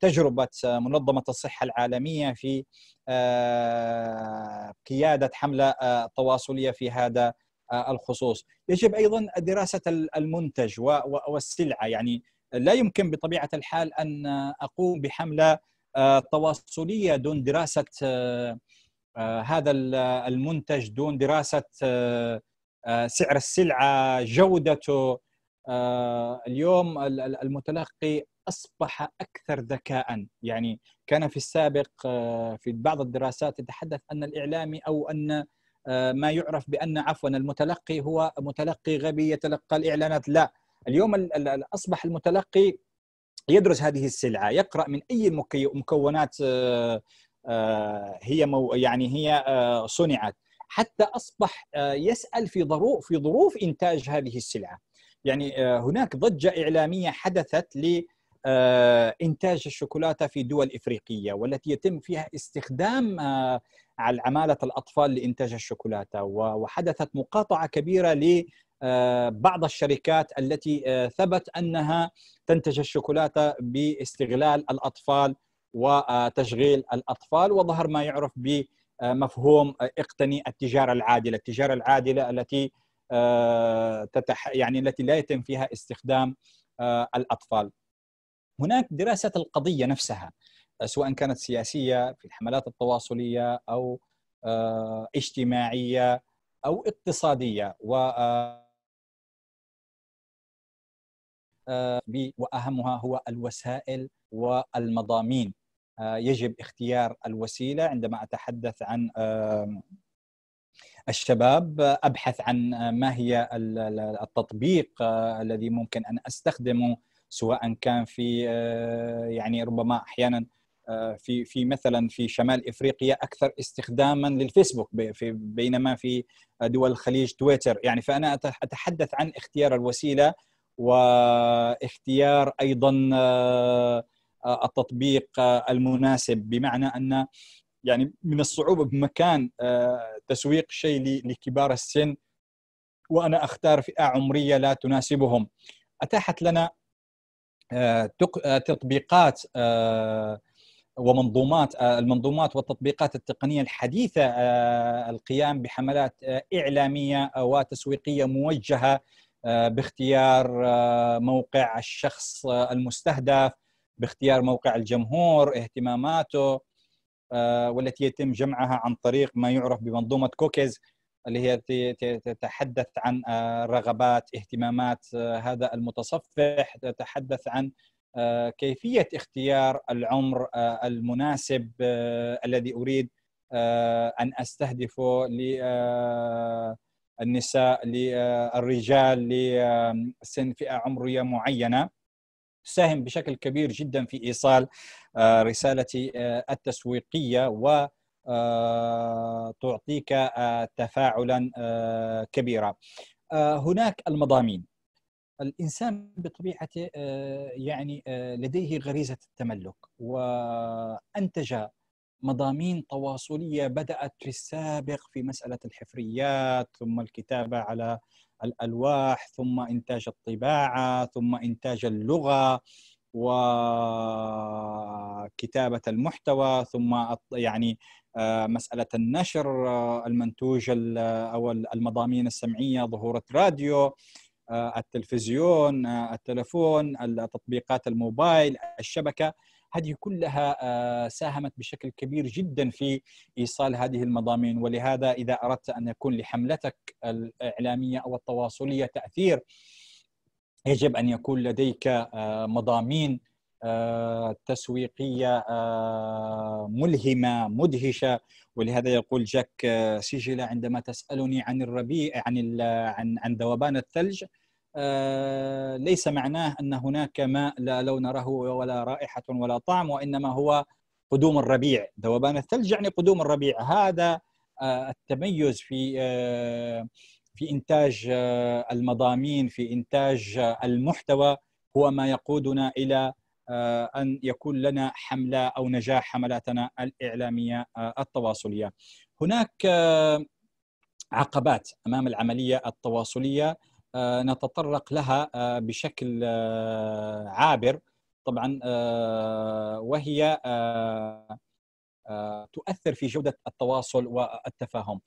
تجربه منظمه الصحه العالميه في آه، قياده حمله آه، تواصليه في هذا آه، الخصوص يجب ايضا دراسه المنتج والسلعه يعني لا يمكن بطبيعه الحال ان اقوم بحمله تواصليه دون دراسه هذا المنتج دون دراسه سعر السلعه جودته اليوم المتلقي اصبح اكثر ذكاء يعني كان في السابق آه، في بعض الدراسات تتحدث ان الاعلامي او ان آه، ما يعرف بان عفوا المتلقي هو متلقي غبي يتلقى الاعلانات لا اليوم اصبح المتلقي يدرس هذه السلعه يقرا من اي مكونات آه، هي يعني هي صنعت حتى اصبح يسال في ظروف في ظروف انتاج هذه السلعه يعني هناك ضجه اعلاميه حدثت آه، انتاج الشوكولاته في دول افريقيه والتي يتم فيها استخدام آه، عماله الاطفال لانتاج الشوكولاته وحدثت مقاطعه كبيره لبعض آه، الشركات التي ثبت انها تنتج الشوكولاته باستغلال الاطفال وتشغيل الاطفال وظهر ما يعرف بمفهوم اقتني التجاره العادله، التجاره العادله التي تتح يعني التي لا يتم فيها استخدام الاطفال. هناك دراسه القضيه نفسها آه، سواء كانت سياسيه في الحملات التواصليه او آه، اجتماعيه او اقتصاديه و آه، واهمها هو الوسائل والمضامين يجب اختيار الوسيله عندما اتحدث عن الشباب ابحث عن ما هي التطبيق الذي ممكن ان استخدمه سواء كان في آه، يعني ربما احيانا آه، في في مثلا في شمال افريقيا اكثر استخداما للفيسبوك في بينما في دول الخليج تويتر يعني فانا اتحدث عن اختيار الوسيله واختيار ايضا آه، التطبيق المناسب بمعنى ان يعني من الصعوبه بمكان تسويق شيء لكبار السن وانا اختار فئه عمريه لا تناسبهم اتاحت لنا آه، آه، تطبيقات آه، ومنظومات المنظومات والتطبيقات التقنيه الحديثه القيام بحملات اعلاميه وتسويقيه موجهه باختيار موقع الشخص المستهدف باختيار موقع الجمهور اهتماماته والتي يتم جمعها عن طريق ما يعرف بمنظومه كوكيز اللي هي تتحدث عن آه، رغبات اهتمامات آه، هذا المتصفح تتحدث عن آه، كيفية اختيار العمر المناسب الذي أريد أن أستهدفه للنساء للرجال لسن فئة عمرية معينة تساهم بشكل كبير جدا في إيصال رسالتي التسويقية و آه، تعطيك آه، تفاعلا آه، كبيرا هناك المضامين الانسان بطبيعته يعني لديه غريزه التملك وانتج مضامين تواصليه بدات في السابق في مساله الحفريات ثم الكتابه على الالواح ثم انتاج الطباعه ثم انتاج اللغه وكتابه المحتوى ثم يعني آه، مساله النشر آه، المنتوج آه، او المضامين السمعيه ظهور الراديو التلفزيون التلفون التطبيقات الموبايل الشبكه هذه كلها ساهمت بشكل كبير جدا في ايصال هذه المضامين ولهذا اذا اردت ان يكون لحملتك الاعلاميه او التواصليه تاثير يجب ان يكون لديك آه، مضامين آه، تسويقيه آه، ملهمه مدهشه ولهذا يقول جاك سيجلا عندما تسالني عن الربيع عن عن عن ذوبان الثلج ليس معناه ان هناك ماء لا لون له ولا رائحه ولا طعم وانما هو قدوم الربيع ذوبان الثلج يعني قدوم الربيع هذا التميز في في انتاج آه، المضامين في انتاج آه، المحتوى هو ما يقودنا الى آه، ان يكون لنا حمله او نجاح حملاتنا الاعلاميه التواصليه. هناك عقبات امام العمليه التواصليه نتطرق لها بشكل عابر طبعا وهي تؤثر في جوده التواصل والتفاهم.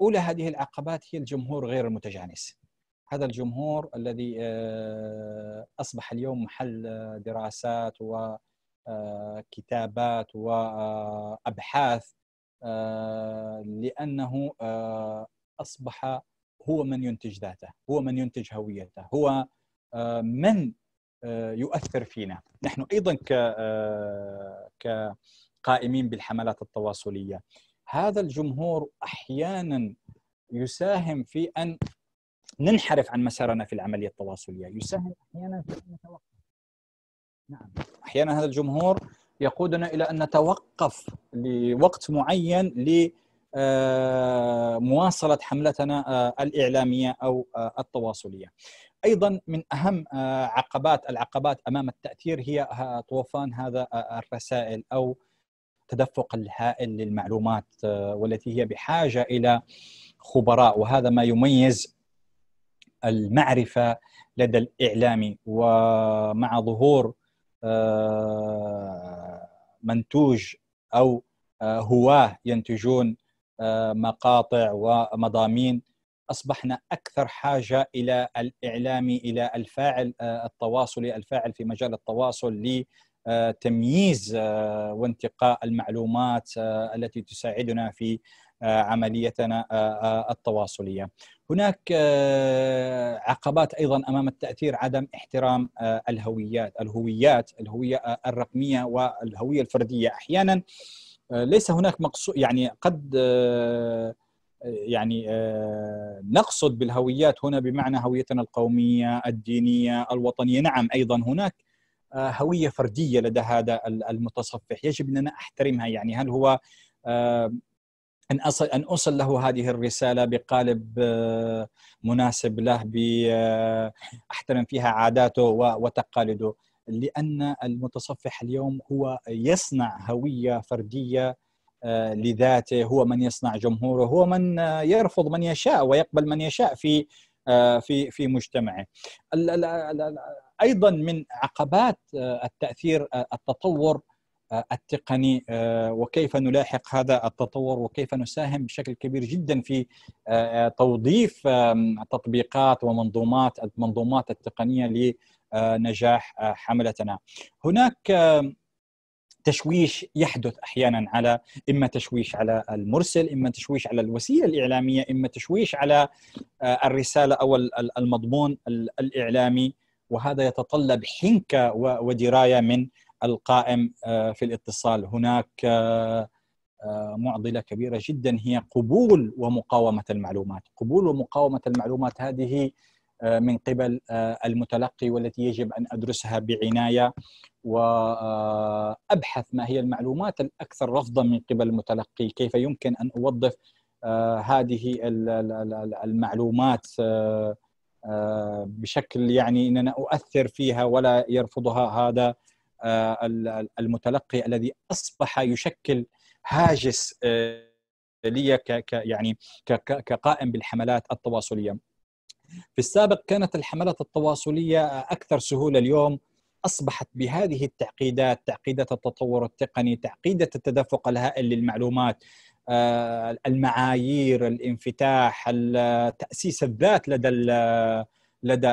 اولى هذه العقبات هي الجمهور غير المتجانس هذا الجمهور الذي آه، اصبح اليوم محل آه، دراسات وكتابات آه، وابحاث لانه اصبح هو من ينتج ذاته هو من ينتج هويته هو من يؤثر فينا نحن ايضا كقائمين بالحملات التواصليه هذا الجمهور احيانا يساهم في ان ننحرف عن مسارنا في العمليه التواصليه، يساهم احيانا في ان نتوقف. نعم، احيانا هذا الجمهور يقودنا الى ان نتوقف لوقت معين ل آه، مواصله حملتنا آه، الاعلاميه او آه، التواصليه. ايضا من اهم عقبات العقبات امام التاثير هي طوفان هذا الرسائل او التدفق الهائل للمعلومات آه، والتي هي بحاجه الى خبراء وهذا ما يميز المعرفه لدى الاعلامي ومع ظهور آه، منتوج او آه، هواه ينتجون مقاطع ومضامين اصبحنا اكثر حاجه الى الاعلامي الى الفاعل التواصلي الفاعل في مجال التواصل آه، تمييز آه، وانتقاء المعلومات آه، التي تساعدنا في عمليتنا التواصليه. هناك عقبات ايضا امام التاثير عدم احترام الهويات، الهويات الهويه الرقميه والهويه الفرديه احيانا ليس هناك مقصود يعني قد يعني نقصد بالهويات هنا بمعنى هويتنا القوميه، الدينيه، الوطنيه، نعم ايضا هناك آه، هويه فرديه لدى هذا المتصفح يجب أن أنا احترمها يعني هل هو آه، ان اصل ان اوصل له هذه الرساله بقالب آه، مناسب له احترم فيها عاداته وتقاليده لان المتصفح اليوم هو يصنع هويه فرديه لذاته هو من يصنع جمهوره هو من يرفض من يشاء ويقبل من يشاء في في في مجتمعه ايضا من عقبات آه، التاثير آه، التطور آه، التقني وكيف نلاحق هذا التطور وكيف نساهم بشكل كبير جدا في توظيف تطبيقات ومنظومات المنظومات التقنيه لنجاح حملتنا. هناك تشويش يحدث احيانا على اما تشويش على المرسل اما تشويش على الوسيله الاعلاميه اما تشويش على الرساله او المضمون الاعلامي وهذا يتطلب حنكه ودرايه من القائم آه، في الاتصال هناك آه، آه، معضله كبيره جدا هي قبول ومقاومه المعلومات، قبول ومقاومه المعلومات هذه من قبل المتلقي والتي يجب ان ادرسها بعنايه وابحث ما هي المعلومات الاكثر رفضا من قبل المتلقي، كيف يمكن ان اوظف هذه المعلومات آه، بشكل يعني ان انا اؤثر فيها ولا يرفضها هذا آه، المتلقي الذي اصبح يشكل هاجس آه، لي ك يعني كقائم بالحملات التواصليه. في السابق كانت الحملات التواصليه اكثر سهوله اليوم اصبحت بهذه التعقيدات تعقيدات التطور التقني تعقيدة التدفق الهائل للمعلومات آه، المعايير الانفتاح تاسيس الذات لدى لدى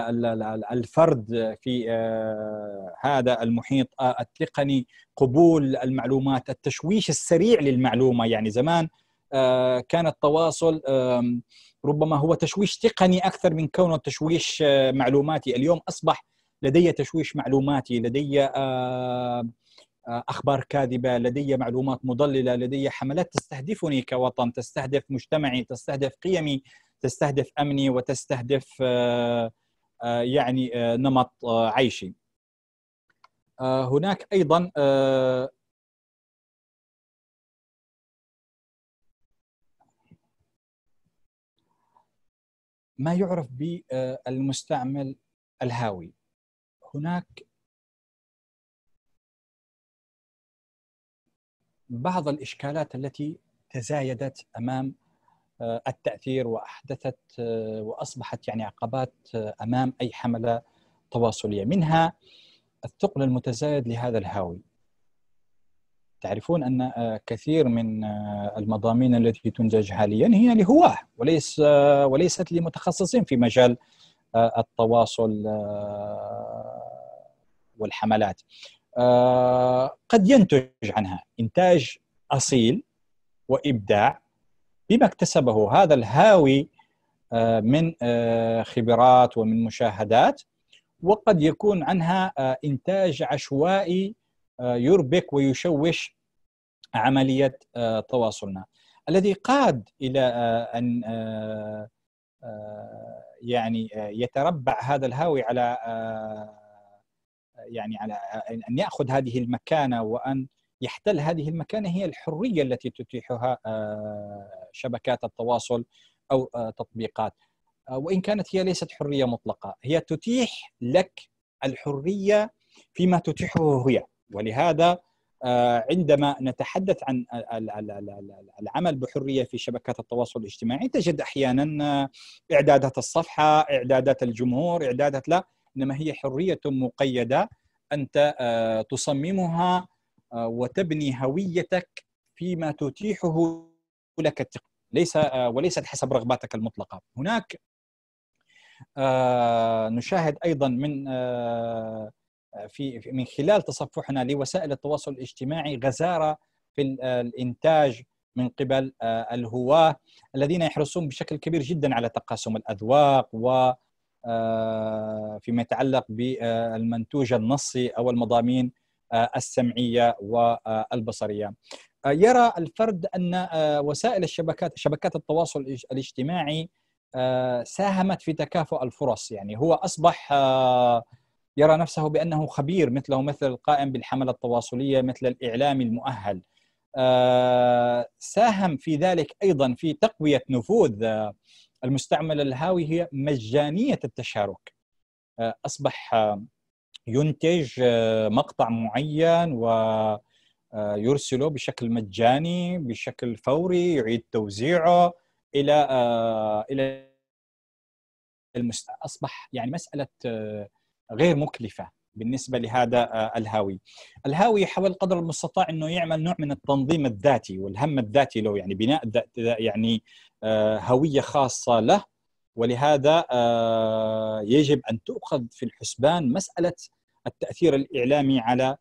الفرد في آه، هذا المحيط التقني آه، قبول المعلومات التشويش السريع للمعلومه يعني زمان كان التواصل ربما هو تشويش تقني اكثر من كونه تشويش معلوماتي اليوم اصبح لدي تشويش معلوماتي لدي اخبار كاذبه لدي معلومات مضلله لدي حملات تستهدفني كوطن تستهدف مجتمعي تستهدف قيمي تستهدف امني وتستهدف آه، آه، يعني آه، نمط عيشي هناك ايضا ما يعرف بالمستعمل الهاوي هناك بعض الاشكالات التي تزايدت امام آه، التاثير واحدثت آه، واصبحت يعني عقبات آه، امام اي حمله تواصليه منها الثقل المتزايد لهذا الهاوي تعرفون ان كثير من المضامين التي تنتج حاليا هي لهواه وليس وليست لمتخصصين في مجال التواصل والحملات آه، قد ينتج عنها انتاج اصيل وابداع بما اكتسبه هذا الهاوي آه، من آه، خبرات ومن مشاهدات وقد يكون عنها انتاج عشوائي يربك ويشوش عمليه تواصلنا الذي قاد الى ان يعني يتربع هذا الهاوي على يعني على ان ياخذ هذه المكانه وان يحتل هذه المكانه هي الحريه التي تتيحها آه، شبكات التواصل او آه، تطبيقات آه، وان كانت هي ليست حريه مطلقه هي تتيح لك الحريه فيما تتيحه هي ولهذا عندما نتحدث عن العمل بحريه في شبكات التواصل الاجتماعي تجد احيانا اعدادات الصفحه اعدادات الجمهور اعدادات لا انما هي حريه مقيده انت آه، تصممها آه، وتبني هويتك فيما تتيحه لك ليس آه، وليست حسب رغباتك المطلقه هناك نشاهد ايضا من في من خلال تصفحنا لوسائل التواصل الاجتماعي غزاره في الانتاج من قبل الهواه الذين يحرصون بشكل كبير جدا على تقاسم الاذواق و آه، فيما يتعلق بالمنتوج النصي او المضامين آه، السمعيه والبصريه. آه، يرى الفرد ان وسائل الشبكات شبكات التواصل الاجتماعي ساهمت في تكافؤ الفرص يعني هو اصبح يرى نفسه بانه خبير مثله مثل القائم بالحمله التواصليه مثل الاعلام المؤهل ساهم في ذلك ايضا في تقويه نفوذ المستعمل الهاوي هي مجانيه التشارك آه، اصبح آه، ينتج آه، مقطع معين ويرسله بشكل مجاني بشكل فوري يعيد توزيعه الى الى المست... اصبح يعني مساله غير مكلفه بالنسبه لهذا آه، الهاوي. الهاوي يحاول قدر المستطاع انه يعمل نوع من التنظيم الذاتي والهم الذاتي له يعني بناء يعني آه، هويه خاصه له ولهذا آه، يجب ان تؤخذ في الحسبان مساله التاثير الاعلامي على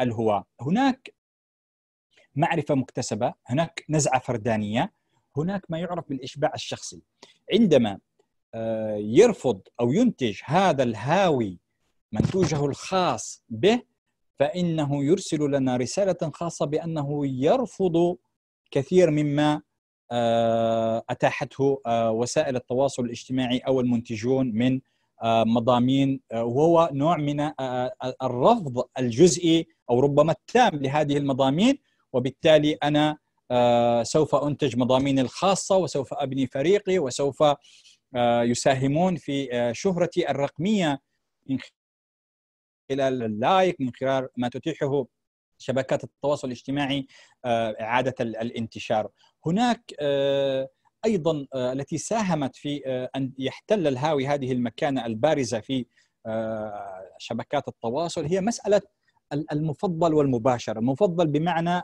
الهواه. هناك معرفه مكتسبه، هناك نزعه فردانيه، هناك ما يعرف بالاشباع الشخصي. عندما يرفض او ينتج هذا الهاوي منتوجه الخاص به فإنه يرسل لنا رسالة خاصة بأنه يرفض كثير مما آه، أتاحته آه، وسائل التواصل الاجتماعي أو المنتجون من آه، مضامين وهو نوع من الرفض الجزئي أو ربما التام لهذه المضامين وبالتالي أنا سوف أنتج مضاميني الخاصة وسوف أبني فريقي وسوف يساهمون في شهرتي الرقمية من خلال اللايك من خلال ما تتيحه شبكات التواصل الاجتماعي آه، إعادة الانتشار هناك آه، أيضا آه، التي ساهمت في أن يحتل الهاوي هذه المكانة البارزة في شبكات التواصل هي مسألة المفضل والمباشر المفضل بمعنى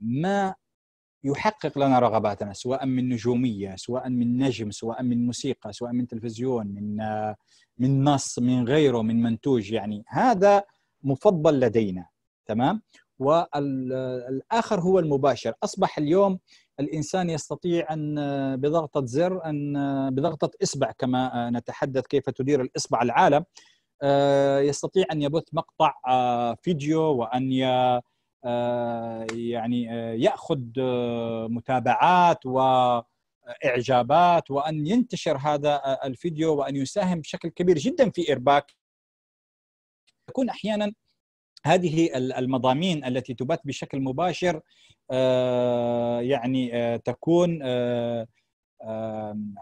ما يحقق لنا رغباتنا سواء من نجوميه سواء من نجم سواء من موسيقى سواء من تلفزيون من من نص من غيره من منتوج يعني هذا مفضل لدينا تمام والاخر هو المباشر اصبح اليوم الانسان يستطيع ان بضغطه زر ان بضغطه اصبع كما نتحدث كيف تدير الاصبع العالم آه، يستطيع ان يبث مقطع آه، فيديو وان آه، يعني آه، ياخذ آه، متابعات واعجابات وان ينتشر هذا الفيديو وان يساهم بشكل كبير جدا في ارباك تكون احيانا هذه المضامين التي تبث بشكل مباشر يعني تكون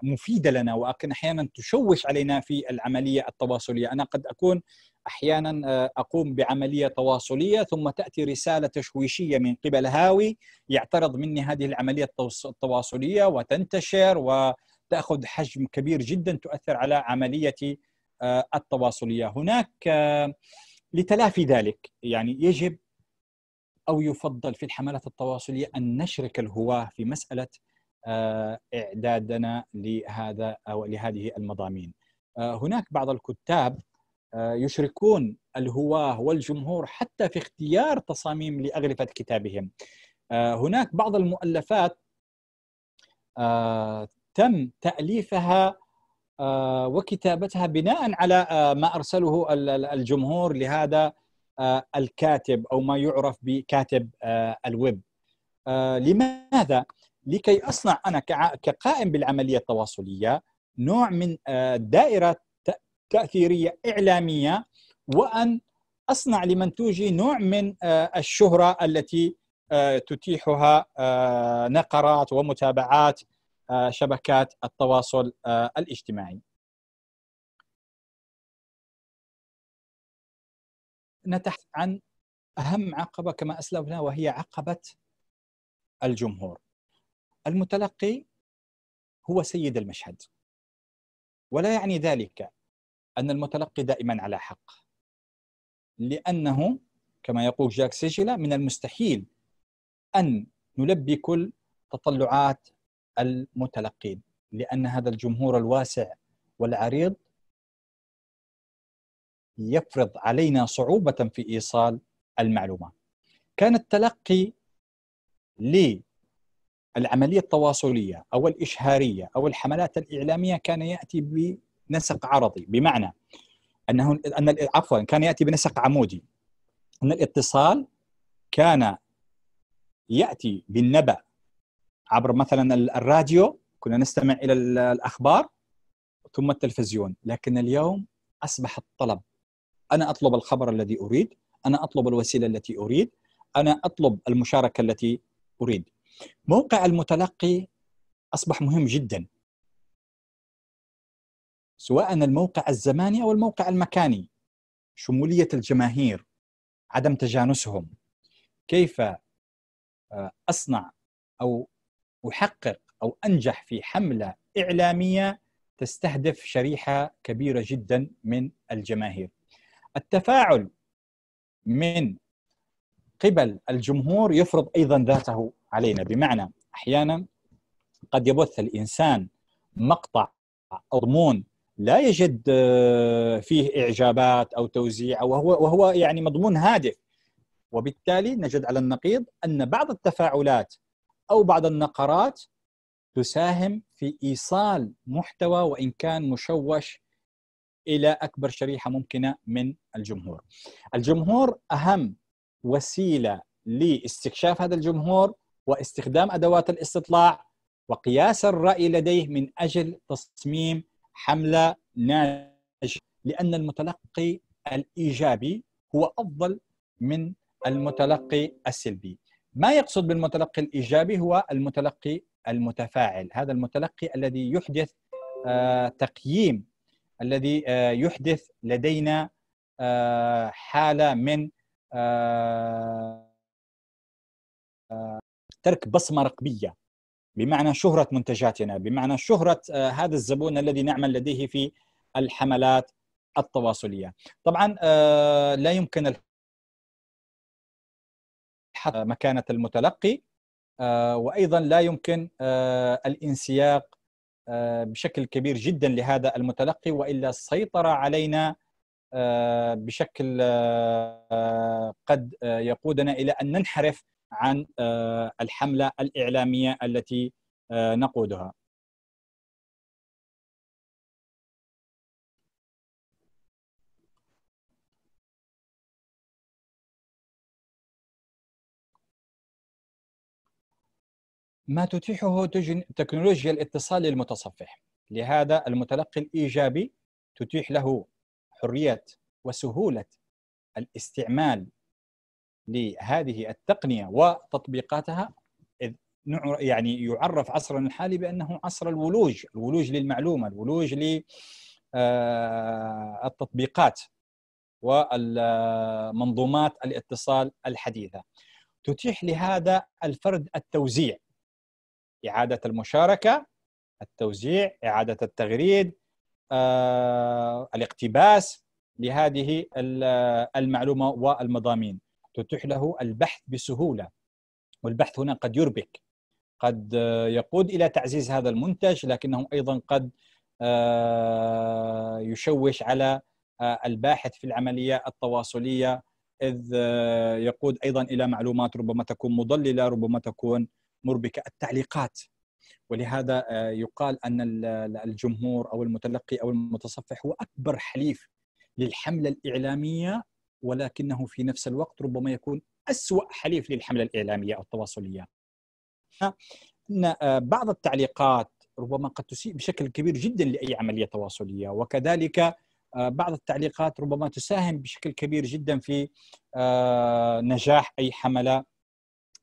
مفيده لنا ولكن احيانا تشوش علينا في العمليه التواصليه، انا قد اكون احيانا آه، اقوم بعمليه تواصليه ثم تاتي رساله تشويشيه من قبل هاوي يعترض مني هذه العمليه التواصليه وتنتشر وتاخذ حجم كبير جدا تؤثر على عمليتي آه، التواصليه، هناك آه، لتلافي ذلك يعني يجب او يفضل في الحملات التواصليه ان نشرك الهواه في مساله آه، اعدادنا لهذا او لهذه المضامين. آه، هناك بعض الكتاب آه، يشركون الهواه والجمهور حتى في اختيار تصاميم لاغلفه كتابهم. هناك بعض المؤلفات تم تاليفها وكتابتها بناء على ما ارسله الجمهور لهذا الكاتب او ما يعرف بكاتب الويب. لماذا؟ لكي اصنع انا كقائم بالعمليه التواصليه نوع من آه، دائره تاثيريه اعلاميه وان اصنع لمنتوجي نوع من آه، الشهره التي آه، تتيحها نقرات ومتابعات شبكات التواصل الاجتماعي. نتحدث عن اهم عقبه كما اسلفنا وهي عقبه الجمهور. المتلقي هو سيد المشهد ولا يعني ذلك أن المتلقي دائما على حق لأنه كما يقول جاك سيجلا من المستحيل أن نلبي كل تطلعات المتلقين لأن هذا الجمهور الواسع والعريض يفرض علينا صعوبة في إيصال المعلومات كان التلقي لي العملية التواصلية أو الإشهارية أو الحملات الإعلامية كان يأتي بنسق عرضي بمعنى أنه أن عفوا كان يأتي بنسق عمودي أن الاتصال كان يأتي بالنبأ عبر مثلا الراديو كنا نستمع إلى الأخبار ثم التلفزيون لكن اليوم أصبح الطلب أنا أطلب الخبر الذي أريد أنا أطلب الوسيلة التي أريد أنا أطلب المشاركة التي أريد موقع المتلقي اصبح مهم جدا سواء الموقع الزماني او الموقع المكاني شموليه الجماهير عدم تجانسهم كيف آه، اصنع او احقق او انجح في حمله اعلاميه تستهدف شريحه كبيره جدا من الجماهير. التفاعل من قبل الجمهور يفرض ايضا ذاته علينا بمعنى احيانا قد يبث الانسان مقطع او مضمون لا يجد آه، فيه اعجابات او توزيع او وهو وهو يعني مضمون هادف وبالتالي نجد على النقيض ان بعض التفاعلات او بعض النقرات تساهم في ايصال محتوى وان كان مشوش الى اكبر شريحه ممكنه من الجمهور. الجمهور اهم وسيله لاستكشاف هذا الجمهور واستخدام أدوات الاستطلاع وقياس الرأي لديه من أجل تصميم حملة ناجحة لأن المتلقي الإيجابي هو أفضل من المتلقي السلبي ما يقصد بالمتلقي الإيجابي هو المتلقي المتفاعل هذا المتلقي الذي يحدث آه، تقييم الذي آه، يحدث لدينا آه، حالة من ترك بصمه رقبيه بمعنى شهره منتجاتنا بمعنى شهره آه، هذا الزبون الذي نعمل لديه في الحملات التواصليه طبعا آه، لا يمكن مكانه المتلقي آه، وايضا لا يمكن الانسياق بشكل كبير جدا لهذا المتلقي والا سيطر علينا بشكل قد يقودنا الى ان ننحرف عن آه، الحملة الإعلامية التي آه، نقودها ما تتيحه تكنولوجيا الاتصال للمتصفح لهذا المتلقي الإيجابي تتيح له حرية وسهولة الاستعمال لهذه التقنيه وتطبيقاتها يعني يعرف عصرنا الحالي بانه عصر الولوج، الولوج للمعلومه، الولوج للتطبيقات آه، ومنظومات الاتصال الحديثه. تتيح لهذا الفرد التوزيع اعاده المشاركه، التوزيع، اعاده التغريد، آه، الاقتباس لهذه المعلومه والمضامين. تتيح له البحث بسهوله والبحث هنا قد يربك قد آه، يقود الى تعزيز هذا المنتج لكنه ايضا قد آه، يشوش على آه، الباحث في العمليه التواصليه اذ يقود ايضا الى معلومات ربما تكون مضلله ربما تكون مربكه التعليقات ولهذا يقال ان الجمهور او المتلقي او المتصفح هو اكبر حليف للحمله الاعلاميه ولكنه في نفس الوقت ربما يكون أسوأ حليف للحملة الإعلامية أو التواصلية أن آه، بعض التعليقات ربما قد تسيء بشكل كبير جدا لأي عملية تواصلية وكذلك آه، بعض التعليقات ربما تساهم بشكل كبير جدا في آه، نجاح أي حملة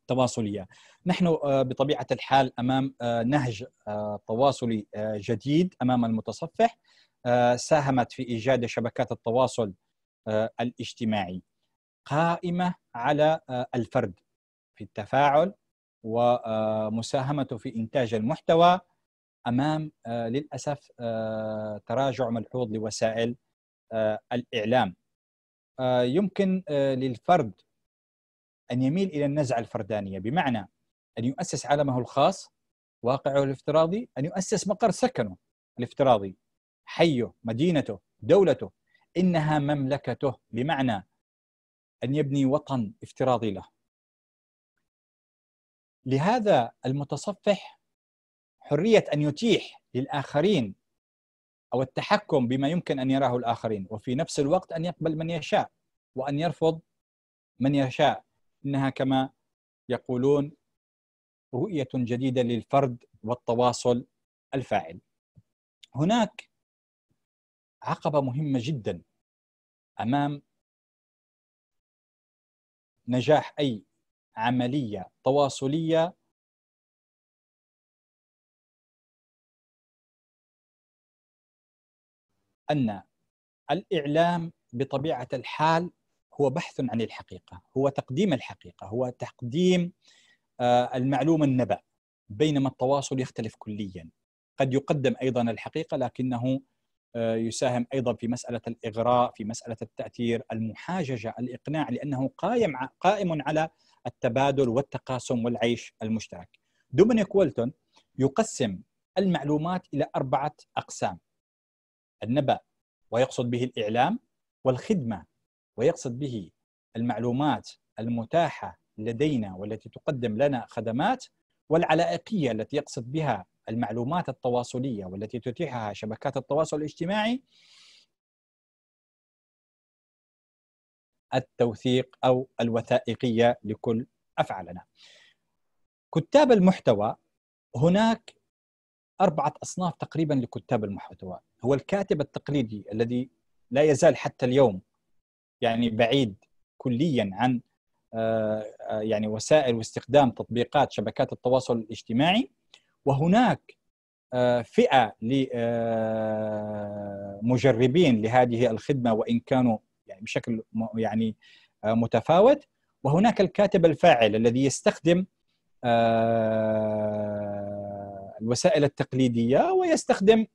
تواصلية نحن بطبيعة الحال أمام نهج تواصلي جديد أمام المتصفح ساهمت في إيجاد شبكات التواصل آه، الاجتماعي قائمة على آه، الفرد في التفاعل ومساهمته آه، في إنتاج المحتوى أمام للأسف تراجع ملحوظ لوسائل الإعلام يمكن للفرد أن يميل إلى النزعة الفردانية بمعنى أن يؤسس عالمه الخاص واقعه الافتراضي أن يؤسس مقر سكنه الافتراضي حيه مدينته دولته إنها مملكته بمعنى أن يبني وطن افتراضي له لهذا المتصفح حرية أن يتيح للآخرين أو التحكم بما يمكن أن يراه الآخرين وفي نفس الوقت أن يقبل من يشاء وأن يرفض من يشاء إنها كما يقولون رؤية جديدة للفرد والتواصل الفاعل هناك عقبه مهمه جدا امام نجاح اي عمليه تواصليه ان الاعلام بطبيعه الحال هو بحث عن الحقيقه، هو تقديم الحقيقه، هو تقديم آه، المعلومه النبأ بينما التواصل يختلف كليا قد يقدم ايضا الحقيقه لكنه آه، يساهم ايضا في مساله الاغراء في مساله التاثير المحاججه الاقناع لانه قائم قائم على التبادل والتقاسم والعيش المشترك دومينيك ويلتون يقسم المعلومات الى اربعه اقسام النبأ ويقصد به الاعلام والخدمه ويقصد به المعلومات المتاحه لدينا والتي تقدم لنا خدمات والعلائقيه التي يقصد بها المعلومات التواصليه والتي تتيحها شبكات التواصل الاجتماعي التوثيق او الوثائقيه لكل افعالنا. كتاب المحتوى هناك اربعه اصناف تقريبا لكتاب المحتوى، هو الكاتب التقليدي الذي لا يزال حتى اليوم يعني بعيد كليا عن آه، آه، يعني وسائل واستخدام تطبيقات شبكات التواصل الاجتماعي وهناك آه، فئه لمجربين آه، لهذه الخدمه وان كانوا يعني بشكل يعني آه، متفاوت وهناك الكاتب الفاعل الذي يستخدم الوسائل التقليديه ويستخدم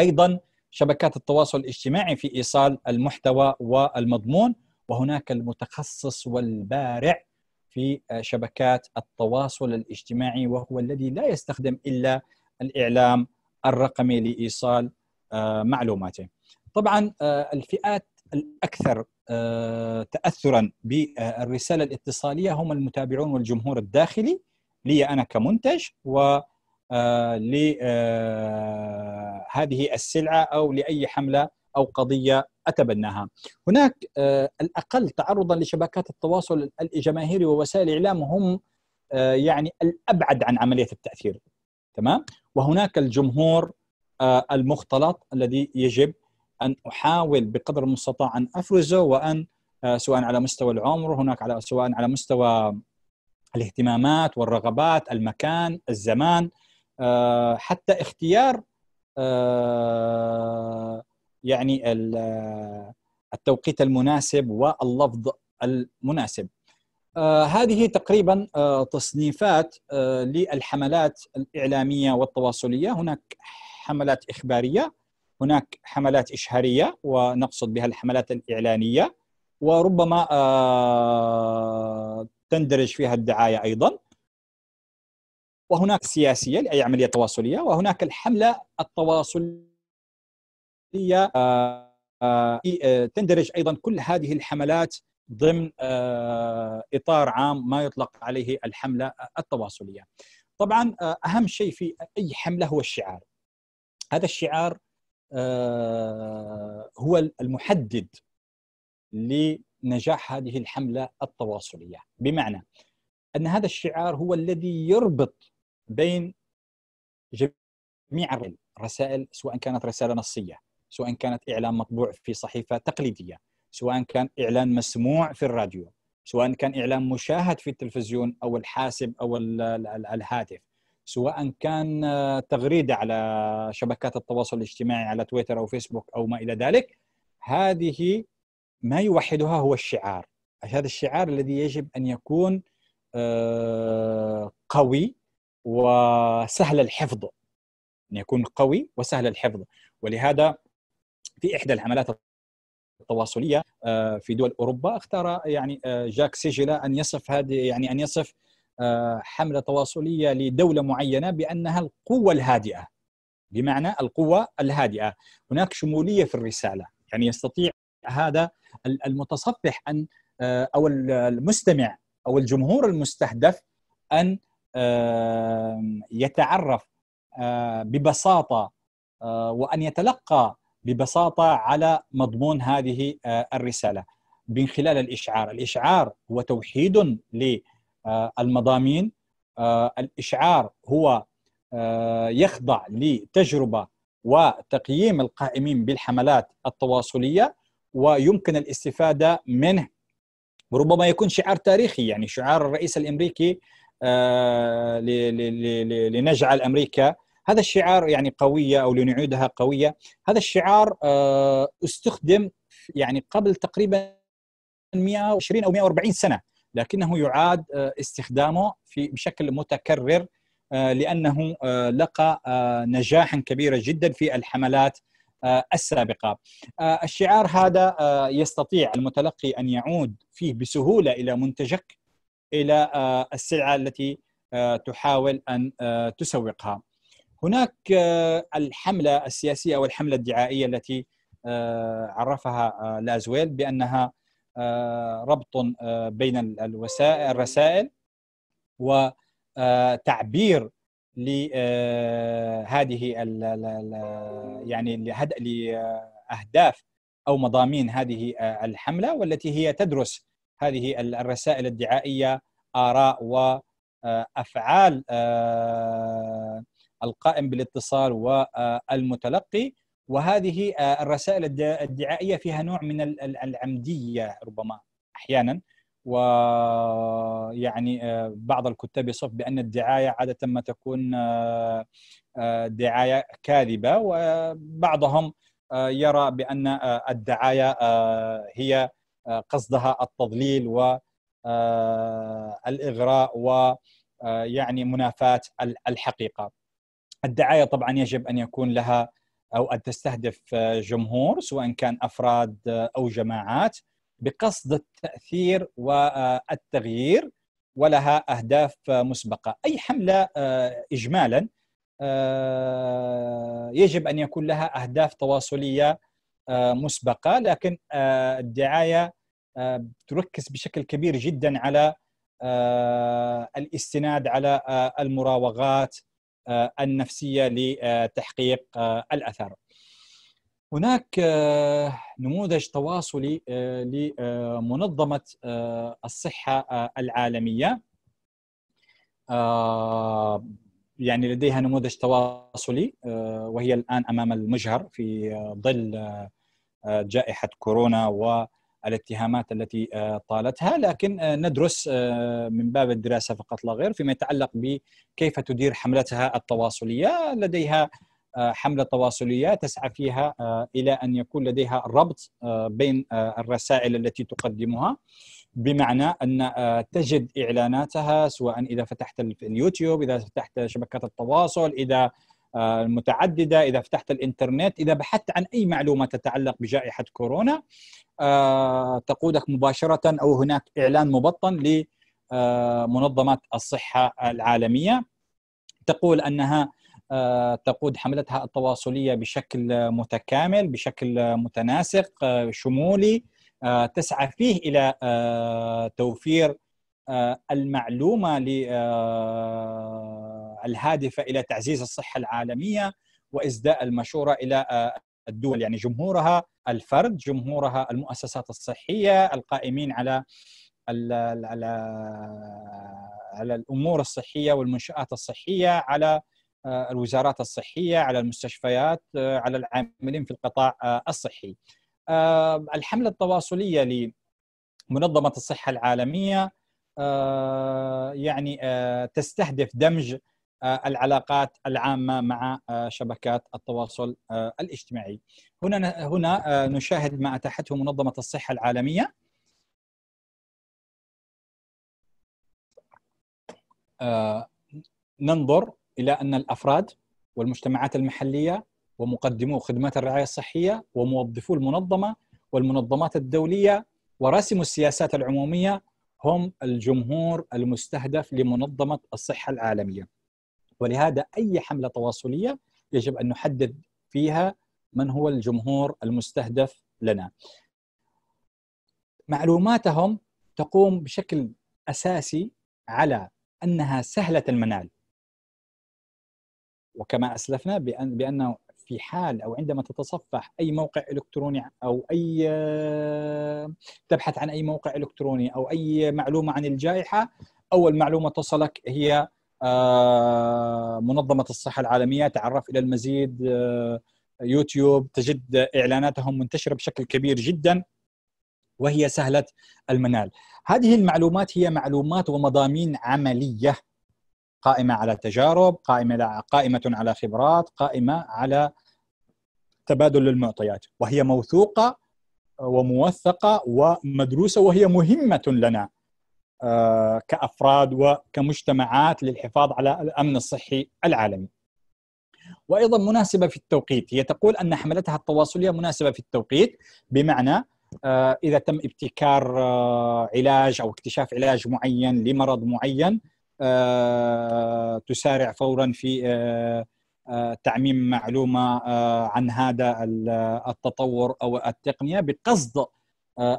ايضا شبكات التواصل الاجتماعي في ايصال المحتوى والمضمون وهناك المتخصص والبارع في آه، شبكات التواصل الاجتماعي وهو الذي لا يستخدم الا الاعلام الرقمي لايصال آه، معلوماته. طبعا آه، الفئات الاكثر تاثرا بالرساله الاتصاليه هم المتابعون والجمهور الداخلي لي انا كمنتج و لهذه السلعه او لاي حمله او قضيه أتبناها هناك آه، الأقل تعرضا لشبكات التواصل الجماهيري ووسائل الإعلام هم آه، يعني الأبعد عن عملية التأثير تمام وهناك الجمهور آه، المختلط الذي يجب أن أحاول بقدر المستطاع أن أفرزه وأن سواء على مستوى العمر هناك على سواء على مستوى الاهتمامات والرغبات المكان الزمان حتى اختيار يعني آه، التوقيت المناسب واللفظ المناسب آه، هذه تقريبا آه، تصنيفات للحملات الإعلامية والتواصلية هناك حملات إخبارية هناك حملات إشهارية ونقصد بها الحملات الإعلانية وربما تندرج فيها الدعاية أيضا وهناك سياسية لأي عملية تواصلية وهناك الحملة التواصلية آه، آه، آه، تندرج ايضا كل هذه الحملات ضمن اطار عام ما يطلق عليه الحمله التواصليه. طبعا اهم شيء في اي حمله هو الشعار. هذا الشعار هو المحدد لنجاح هذه الحمله التواصليه، بمعنى ان هذا الشعار هو الذي يربط بين جميع الرسائل سواء كانت رساله نصيه سواء كانت اعلان مطبوع في صحيفه تقليديه سواء كان اعلان مسموع في الراديو سواء كان اعلان مشاهد في التلفزيون او الحاسب او الهاتف سواء كان آه، تغريده على شبكات التواصل الاجتماعي على تويتر او فيسبوك او ما الى ذلك هذه ما يوحدها هو الشعار هذا الشعار الذي يجب ان يكون آه، قوي وسهل الحفظ ان يكون قوي وسهل الحفظ ولهذا في احدى الحملات التواصليه آه، في دول اوروبا اختار يعني آه، جاك سيجلا ان يصف هذه يعني ان يصف آه، حمله تواصليه لدوله معينه بانها القوه الهادئه بمعنى القوه الهادئه هناك شموليه في الرساله يعني يستطيع هذا المتصفح ان او المستمع او الجمهور المستهدف ان يتعرف ببساطه وان يتلقى ببساطه على مضمون هذه آه، الرساله من خلال الاشعار، الاشعار هو توحيد للمضامين آه، آه، الاشعار هو يخضع لتجربه وتقييم القائمين بالحملات التواصليه ويمكن الاستفاده منه وربما يكون شعار تاريخي يعني شعار الرئيس الامريكي لنجعل امريكا هذا الشعار يعني قويه او لنعودها قويه هذا الشعار آه، استخدم يعني قبل تقريبا 120 او 140 سنه لكنه يعاد آه، استخدامه في بشكل متكرر آه، لانه لقى نجاحا كبيرا جدا في الحملات السابقه. الشعار هذا يستطيع المتلقي ان يعود فيه بسهوله الى منتجك الى السلعه التي تحاول ان تسوقها. هناك آه، الحملة السياسية أو الحملة الدعائية التي آه، عرفها آه، لازويل بأنها ربط بين الوسائل الرسائل وتعبير لهذه يعني لأهداف أو مضامين هذه الحملة والتي هي تدرس هذه الرسائل الدعائية آراء وأفعال القائم بالاتصال والمتلقي آه، وهذه آه، الرسائل الدعائيه فيها نوع من العمديه ربما احيانا ويعني آه، بعض الكتاب يصف بان الدعايه عاده ما تكون دعايه كاذبه وبعضهم يرى بان الدعايه هي قصدها التضليل والاغراء ويعني منافاه الحقيقه الدعايه طبعا يجب ان يكون لها او ان تستهدف آه، جمهور سواء كان افراد آه، او جماعات بقصد التاثير والتغيير آه، ولها اهداف مسبقه، اي حمله اجمالا يجب ان يكون لها اهداف تواصليه مسبقه لكن الدعايه تركز بشكل كبير جدا على الاستناد على المراوغات آه، النفسيه لتحقيق آه، الاثر. هناك آه، نموذج تواصلي لمنظمه الصحه العالميه يعني لديها نموذج تواصلي وهي الان امام المجهر في ظل جائحه كورونا و الاتهامات التي آه، طالتها لكن آه، ندرس آه، من باب الدراسة فقط لا غير فيما يتعلق بكيف تدير حملتها التواصلية لديها حملة تواصلية تسعى فيها إلى أن يكون لديها ربط بين الرسائل التي تقدمها بمعنى أن تجد إعلاناتها سواء إذا فتحت اليوتيوب إذا فتحت شبكات التواصل إذا آه، المتعدده اذا فتحت الانترنت اذا بحثت عن اي معلومه تتعلق بجائحه كورونا آه، تقودك مباشره او هناك اعلان مبطن لمنظمه آه، الصحه العالميه تقول انها تقود حملتها التواصليه بشكل متكامل بشكل متناسق شمولي تسعى فيه الى توفير المعلومه ل الهادفه الى تعزيز الصحه العالميه واسداء المشوره الى آه، الدول يعني جمهورها الفرد جمهورها المؤسسات الصحيه القائمين على على على الامور الصحيه والمنشات الصحيه على آه، الوزارات الصحيه على المستشفيات آه، على العاملين في القطاع الصحي الحمله التواصليه لمنظمه الصحه العالميه يعني تستهدف دمج آه، العلاقات العامه مع آه، شبكات التواصل آه، الاجتماعي. هنا هنا نشاهد ما اتاحته منظمه الصحه العالميه ننظر الى ان الافراد والمجتمعات المحليه ومقدمو خدمات الرعايه الصحيه وموظفو المنظمه والمنظمات الدوليه وراسمو السياسات العموميه هم الجمهور المستهدف لمنظمه الصحه العالميه. ولهذا أي حملة تواصلية يجب أن نحدد فيها من هو الجمهور المستهدف لنا معلوماتهم تقوم بشكل أساسي على أنها سهلة المنال وكما أسلفنا بأن بأنه في حال أو عندما تتصفح أي موقع إلكتروني أو أي آه، تبحث عن أي موقع إلكتروني أو أي معلومة عن الجائحة أول معلومة تصلك هي آه، منظمه الصحه العالميه تعرف الى المزيد آه، يوتيوب تجد اعلاناتهم منتشره بشكل كبير جدا وهي سهله المنال. هذه المعلومات هي معلومات ومضامين عمليه قائمه على تجارب، قائمه قائمه على خبرات، قائمه على تبادل المعطيات، وهي موثوقه وموثقه ومدروسه وهي مهمه لنا آه، كافراد وكمجتمعات للحفاظ على الامن الصحي العالمي. وايضا مناسبه في التوقيت، هي تقول ان حملتها التواصليه مناسبه في التوقيت بمعنى آه، اذا تم ابتكار آه، علاج او اكتشاف علاج معين لمرض معين تسارع فورا في تعميم معلومه عن هذا التطور او التقنيه بقصد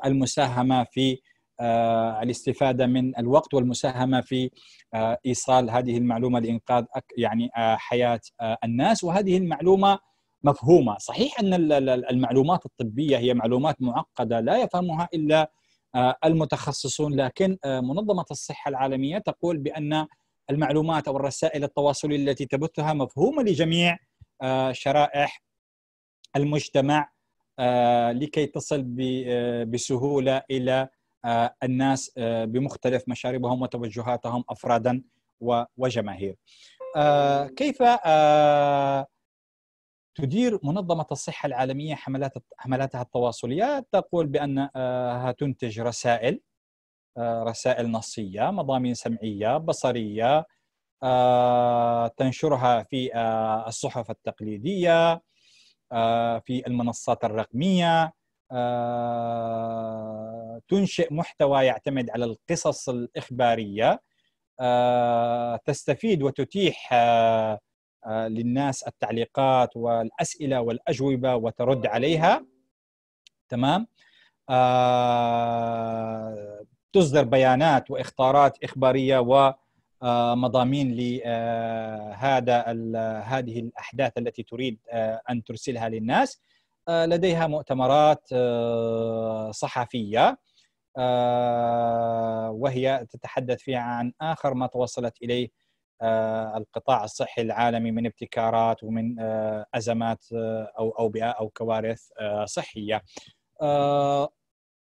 المساهمه في آه، الاستفاده من الوقت والمساهمه في آه، ايصال هذه المعلومه لانقاذ يعني آه، حياه الناس وهذه المعلومه مفهومه، صحيح ان المعلومات الطبيه هي معلومات معقده لا يفهمها الا المتخصصون لكن منظمه الصحه العالميه تقول بان المعلومات او الرسائل التواصليه التي تبثها مفهومه لجميع شرائح المجتمع لكي تصل بسهوله الى آه، الناس آه، بمختلف مشاربهم وتوجهاتهم افرادا وجماهير. آه، كيف تدير منظمة الصحة العالمية حملات حملاتها التواصلية تقول بأنها تنتج رسائل رسائل نصية مضامين سمعية بصرية تنشرها في الصحف التقليدية في المنصات الرقمية آه، تنشئ محتوى يعتمد على القصص الإخبارية آه، تستفيد وتتيح آه، للناس التعليقات والأسئلة والأجوبة وترد عليها تمام تصدر بيانات واخطارات اخباريه ومضامين لهذا هذه الاحداث التي تريد ان ترسلها للناس آه، لديها مؤتمرات آه، صحفيه آه، وهي تتحدث فيها عن اخر ما توصلت اليه القطاع الصحي العالمي من ابتكارات ومن ازمات او اوبئه او كوارث صحيه.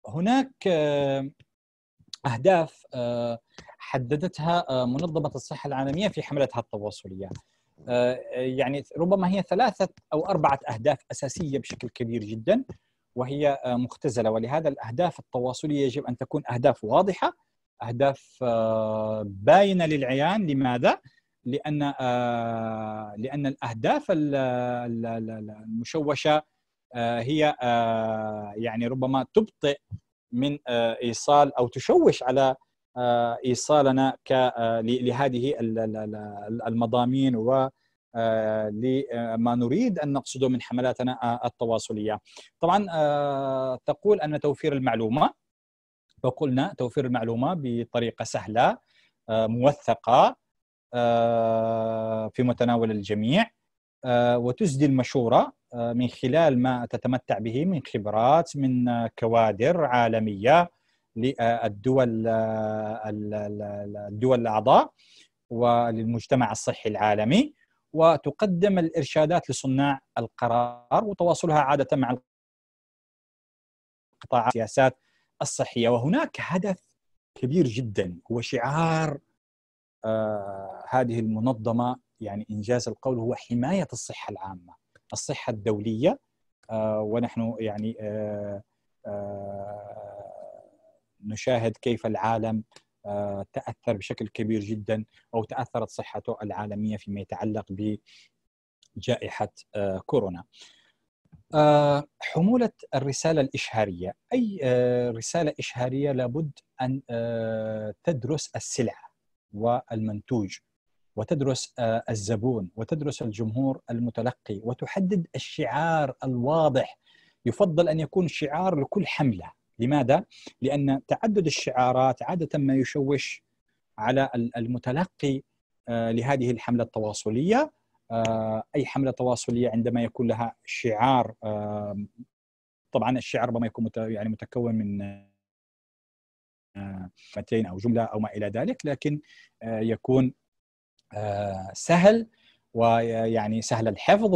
هناك اهداف حددتها منظمه الصحه العالميه في حملتها التواصليه. آه، يعني ربما هي ثلاثة أو أربعة أهداف أساسية بشكل كبير جدا وهي آه، مختزلة ولهذا الأهداف التواصلية يجب أن تكون أهداف واضحة أهداف آه، باينة للعيان لماذا؟ لأن لأن الأهداف المشوشة هي يعني ربما تبطئ من إيصال أو تشوش على آه، ايصالنا آه، لهذه المضامين و آه، لما نريد ان نقصده من حملاتنا التواصليه. طبعا تقول ان توفير المعلومه فقلنا توفير المعلومه بطريقه سهله موثقه في متناول الجميع وتسدي المشوره من خلال ما تتمتع به من خبرات من كوادر عالميه للدول آه، آه، الدول الاعضاء وللمجتمع الصحي العالمي وتقدم الارشادات لصناع القرار وتواصلها عاده مع قطاع السياسات الصحيه وهناك هدف كبير جدا هو شعار آه، هذه المنظمه يعني انجاز القول هو حمايه الصحه العامه الصحه الدوليه ونحن يعني نشاهد كيف العالم آه، تاثر بشكل كبير جدا او تاثرت صحته العالميه فيما يتعلق بجائحه آه، كورونا. آه، حمولة الرسالة الإشهارية أي رسالة إشهارية لابد أن تدرس السلعة والمنتوج وتدرس الزبون وتدرس الجمهور المتلقي وتحدد الشعار الواضح يفضل أن يكون شعار لكل حملة لماذا؟ لأن تعدد الشعارات عادة ما يشوش على المتلقي آه، لهذه الحملة التواصلية آه، أي حملة تواصلية عندما يكون لها شعار آه، طبعا الشعار ربما يكون يعني متكون من كلمتين أو جملة أو ما إلى ذلك لكن يكون سهل ويعني سهل الحفظ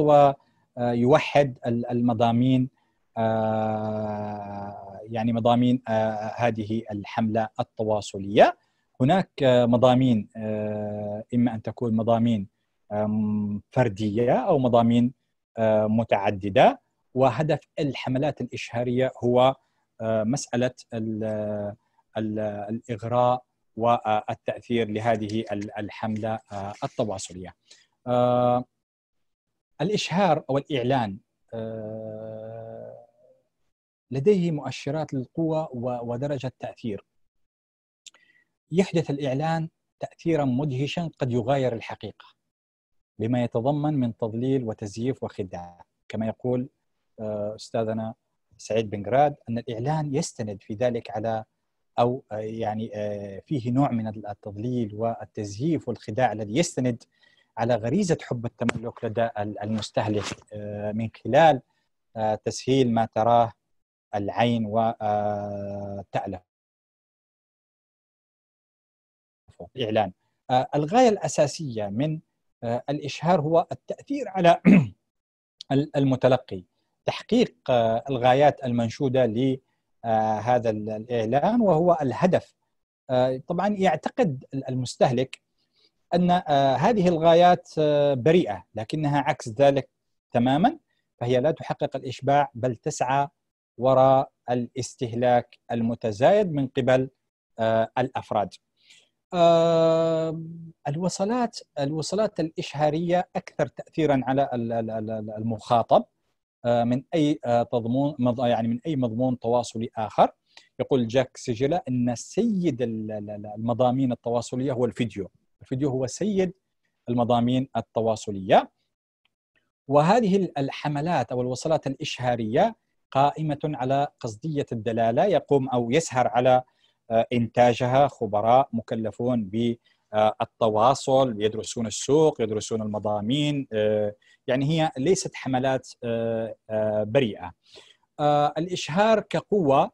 ويوحد المضامين آه، يعني مضامين آه، هذه الحمله التواصليه هناك آه، مضامين اما ان تكون مضامين فرديه او مضامين متعدده وهدف الحملات الاشهاريه هو مساله الاغراء والتاثير لهذه الحمله التواصليه الاشهار او الاعلان لديه مؤشرات للقوة ودرجة تأثير يحدث الإعلان تأثيرا مدهشا قد يغاير الحقيقة بما يتضمن من تضليل وتزييف وخداع كما يقول آه، أستاذنا سعيد بن جراد أن الإعلان يستند في ذلك على أو آه، يعني آه، فيه نوع من التضليل والتزييف والخداع الذي يستند على غريزة حب التملك لدى المستهلك من خلال تسهيل ما تراه العين وتألف آه، الإعلان آه، الغاية الأساسية من آه، الإشهار هو التأثير على المتلقي تحقيق الغايات المنشودة لهذا الإعلان وهو الهدف طبعا يعتقد المستهلك أن هذه الغايات بريئة لكنها عكس ذلك تماما فهي لا تحقق الإشباع بل تسعى وراء الاستهلاك المتزايد من قبل آه، الافراد. آه، الوصلات الوصلات الاشهاريه اكثر تاثيرا على المخاطب آه، من اي تضمون يعني من اي مضمون تواصلي اخر. يقول جاك سجلا ان سيد المضامين التواصليه هو الفيديو. الفيديو هو سيد المضامين التواصليه. وهذه الحملات او الوصلات الاشهاريه قائمة على قصدية الدلالة يقوم أو يسهر على آه، إنتاجها خبراء مكلفون بالتواصل آه، يدرسون السوق يدرسون المضامين آه، يعني هي ليست حملات بريئة الإشهار كقوة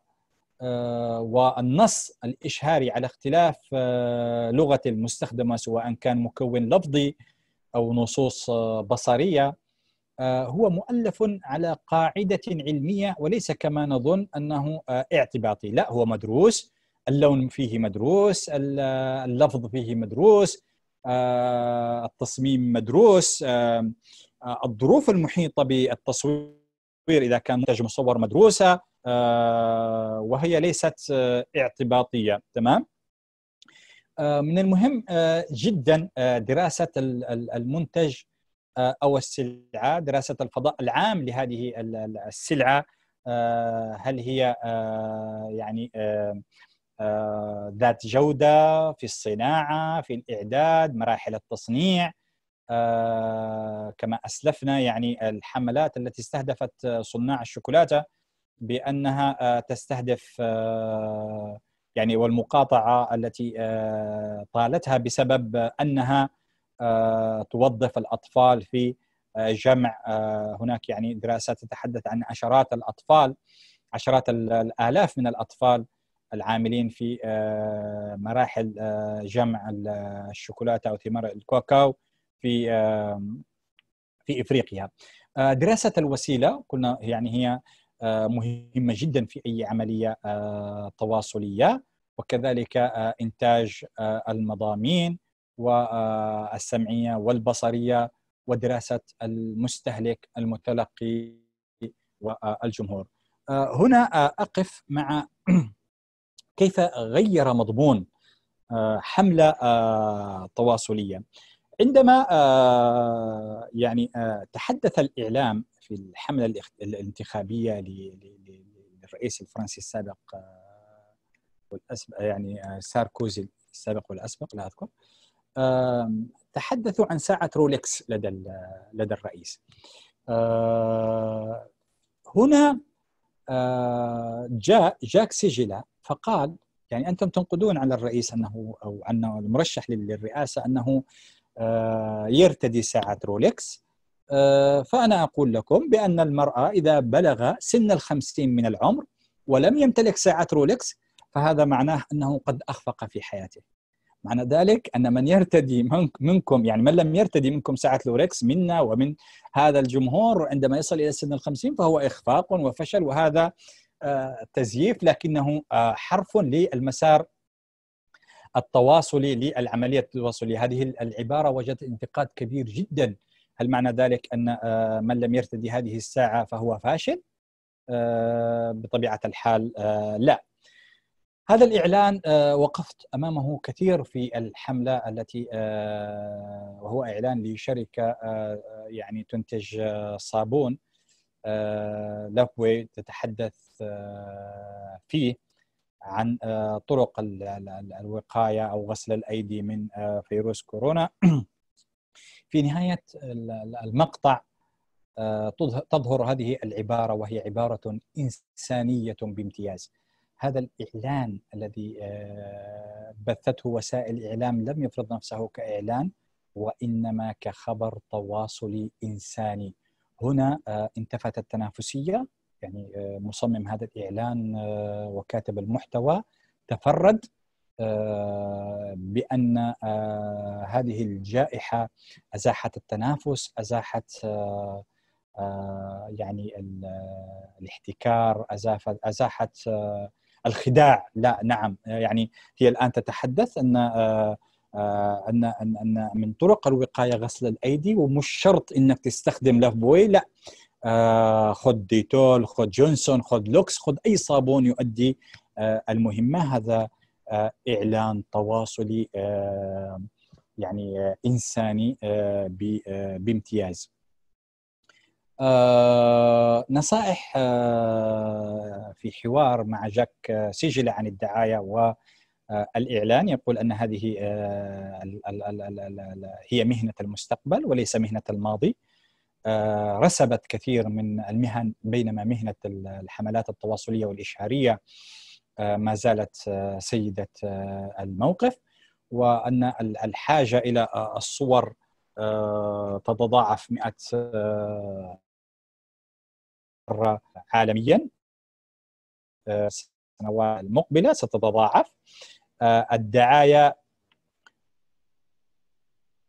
والنص الإشهاري على اختلاف لغة المستخدمة سواء كان مكون لفظي أو نصوص بصرية آه، هو مؤلف على قاعدة علمية وليس كما نظن أنه آه، اعتباطي لا هو مدروس اللون فيه مدروس اللفظ فيه مدروس آه، التصميم مدروس الظروف المحيطة بالتصوير إذا كان منتج مصور مدروسة وهي ليست اعتباطية تمام؟ من المهم جدا دراسة المنتج او السلعه دراسه الفضاء العام لهذه السلعه آه، هل هي آه، يعني آه، ذات جوده في الصناعه في الاعداد مراحل التصنيع كما اسلفنا يعني الحملات التي استهدفت صناع الشوكولاته بانها تستهدف يعني والمقاطعه التي طالتها بسبب انها آه، توظف الاطفال في آه، جمع آه، هناك يعني دراسات تتحدث عن عشرات الاطفال عشرات الالاف من الاطفال العاملين في مراحل جمع الشوكولاته او ثمار الكاكاو في في افريقيا. دراسه الوسيله قلنا يعني هي مهمه جدا في اي عمليه تواصليه وكذلك انتاج المضامين والسمعيه والبصريه ودراسه المستهلك المتلقي والجمهور. آه، هنا آه، اقف مع كيف غير مضمون آه، حمله تواصليه. عندما يعني تحدث الاعلام في الحمله الانتخابيه للرئيس الفرنسي السابق والاسبق يعني ساركوزي السابق والاسبق لا اذكر تحدثوا عن ساعة رولكس لدى لدى الرئيس آه، هنا آه، جاء جاك سيجلا فقال يعني انتم تنقدون على الرئيس انه او عن المرشح للرئاسه انه آه، يرتدي ساعه رولكس فانا اقول لكم بان المراه اذا بلغ سن الخمسين من العمر ولم يمتلك ساعه رولكس فهذا معناه انه قد اخفق في حياته معنى ذلك أن من يرتدي منكم يعني من لم يرتدي منكم ساعة لوركس منا ومن هذا الجمهور عندما يصل إلى سن الخمسين فهو إخفاق وفشل وهذا آه، تزييف لكنه آه، حرف للمسار التواصلي للعملية التواصلية هذه العبارة وجدت انتقاد كبير جدا هل معنى ذلك أن آه، من لم يرتدي هذه الساعة فهو فاشل؟ بطبيعة الحال لا هذا الإعلان آه، وقفت أمامه كثير في الحملة التي آه، وهو إعلان لشركة آه، يعني تنتج صابون لابوي تتحدث فيه عن طرق الوقاية أو غسل الأيدي من فيروس كورونا في نهاية المقطع تظهر هذه العبارة وهي عبارة إنسانية بامتياز هذا الإعلان الذي آه، بثته وسائل الإعلام لم يفرض نفسه كإعلان وإنما كخبر تواصلي إنساني هنا آه، انتفت التنافسية يعني آه، مصمم هذا الإعلان وكاتب المحتوى تفرد بأن هذه الجائحة أزاحت التنافس أزاحت يعني الاحتكار أزاحت الخداع لا نعم يعني هي الان تتحدث آه، آه، ان ان ان من طرق الوقايه غسل الايدي ومش شرط انك تستخدم بوي لا آه، خذ ديتول خذ جونسون خذ لوكس خذ اي صابون يؤدي المهمه هذا اعلان تواصلي يعني انساني بامتياز آه، نصائح آه، في حوار مع جاك سجل عن الدعايه والاعلان آه، يقول ان هذه هي مهنه المستقبل وليس مهنه الماضي رسبت كثير من المهن بينما مهنه الحملات التواصليه والاشهاريه ما زالت سيده الموقف وان الحاجه الى الصور تتضاعف مئة عالميا آه، السنوات المقبله ستتضاعف آه، الدعايه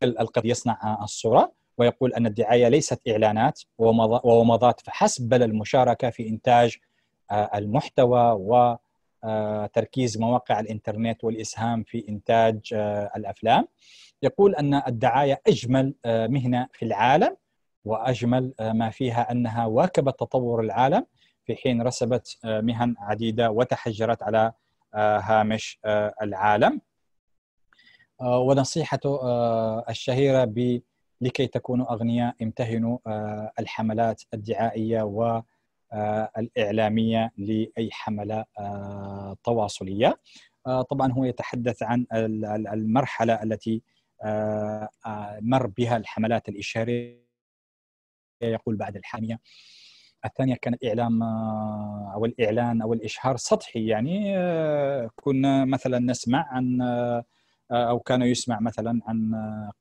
القد يصنع الصوره ويقول ان الدعايه ليست اعلانات وومضات فحسب بل المشاركه في انتاج آه، المحتوى وتركيز مواقع الانترنت والاسهام في انتاج الافلام يقول ان الدعايه اجمل مهنه في العالم واجمل آه، ما فيها انها واكبت تطور العالم في حين رسبت آه، مهن عديده وتحجرت على آه، هامش العالم ونصيحته الشهيره ب لكي تكونوا اغنياء امتهنوا الحملات الدعائيه والاعلاميه لاي حمله تواصليه طبعا هو يتحدث عن المرحله التي مر بها الحملات الاشاريه يقول بعد الحاميه الثانيه كان الاعلام آه، او الاعلان او الاشهار سطحي يعني آه، كنا مثلا نسمع عن آه، او كان يسمع مثلا عن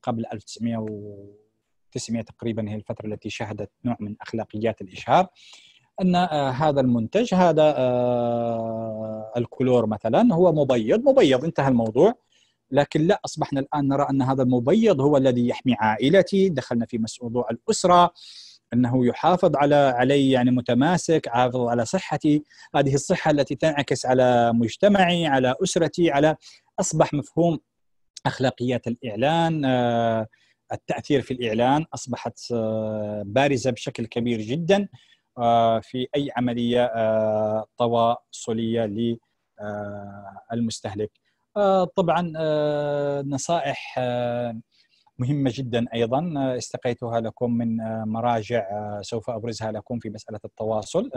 قبل 1900 تقريبا هي الفتره التي شهدت نوع من اخلاقيات الاشهار ان هذا المنتج هذا الكلور مثلا هو مبيض مبيض انتهى الموضوع لكن لا اصبحنا الان نرى ان هذا المبيض هو الذي يحمي عائلتي دخلنا في موضوع الاسره انه يحافظ على علي يعني متماسك حافظ على صحتي هذه الصحه التي تنعكس على مجتمعي على اسرتي على اصبح مفهوم اخلاقيات الاعلان آه، التاثير في الاعلان اصبحت آه، بارزه بشكل كبير جدا آه، في اي عمليه تواصليه للمستهلك طبعا نصائح مهمة جدا أيضا آه، استقيتها لكم من آه، مراجع آه، سوف أبرزها لكم في مسألة التواصل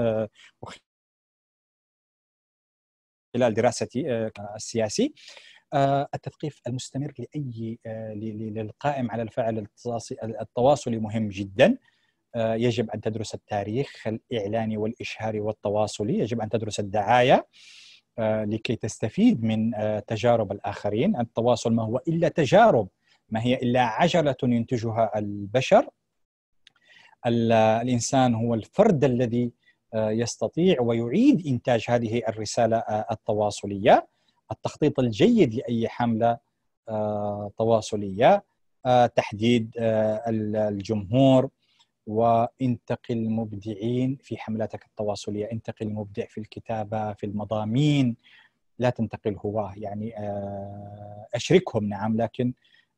خلال دراستي السياسي التثقيف المستمر لأي للقائم على الفعل التواصلي مهم جدا يجب أن تدرس التاريخ الإعلاني والإشهاري والتواصلي يجب أن تدرس الدعاية لكي تستفيد من تجارب الآخرين التواصل ما هو إلا تجارب ما هي إلا عجلة ينتجها البشر الإنسان هو الفرد الذي آه، يستطيع ويعيد إنتاج هذه الرسالة آه، التواصلية التخطيط الجيد لأي حملة آه، تواصلية تحديد الجمهور وانتقي المبدعين في حملاتك التواصليه، انتقي المبدع في الكتابه، في المضامين، لا تنتقي الهواه يعني اشركهم نعم لكن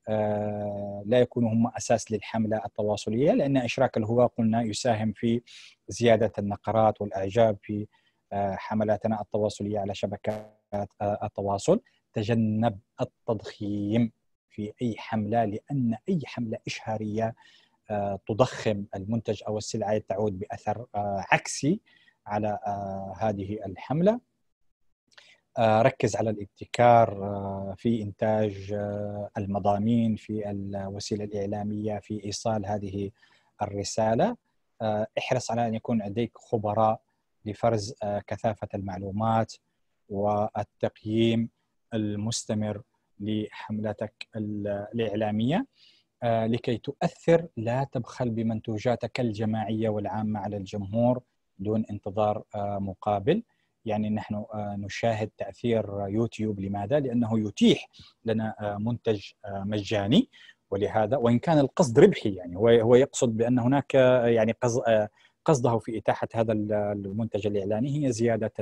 آه، لا يكونوا هم اساس للحمله التواصليه لان اشراك الهواء قلنا يساهم في زياده النقرات والاعجاب في آه، حملاتنا التواصليه على شبكات آه، التواصل تجنب التضخيم في اي حمله لان اي حمله اشهاريه تضخم المنتج او السلعه تعود باثر عكسي على هذه الحمله آه، ركز على الابتكار آه، في انتاج آه، المضامين في الوسيله الاعلاميه في ايصال هذه الرساله احرص على ان يكون لديك خبراء لفرز كثافه المعلومات والتقييم المستمر لحملتك الاعلاميه لكي تؤثر لا تبخل بمنتوجاتك الجماعيه والعامه على الجمهور دون انتظار مقابل يعني نحن آه، نشاهد تاثير يوتيوب لماذا؟ لانه يتيح لنا آه، منتج آه، مجاني ولهذا وان كان القصد ربحي يعني هو هو يقصد بان هناك يعني قصده في اتاحه هذا المنتج الاعلاني هي زياده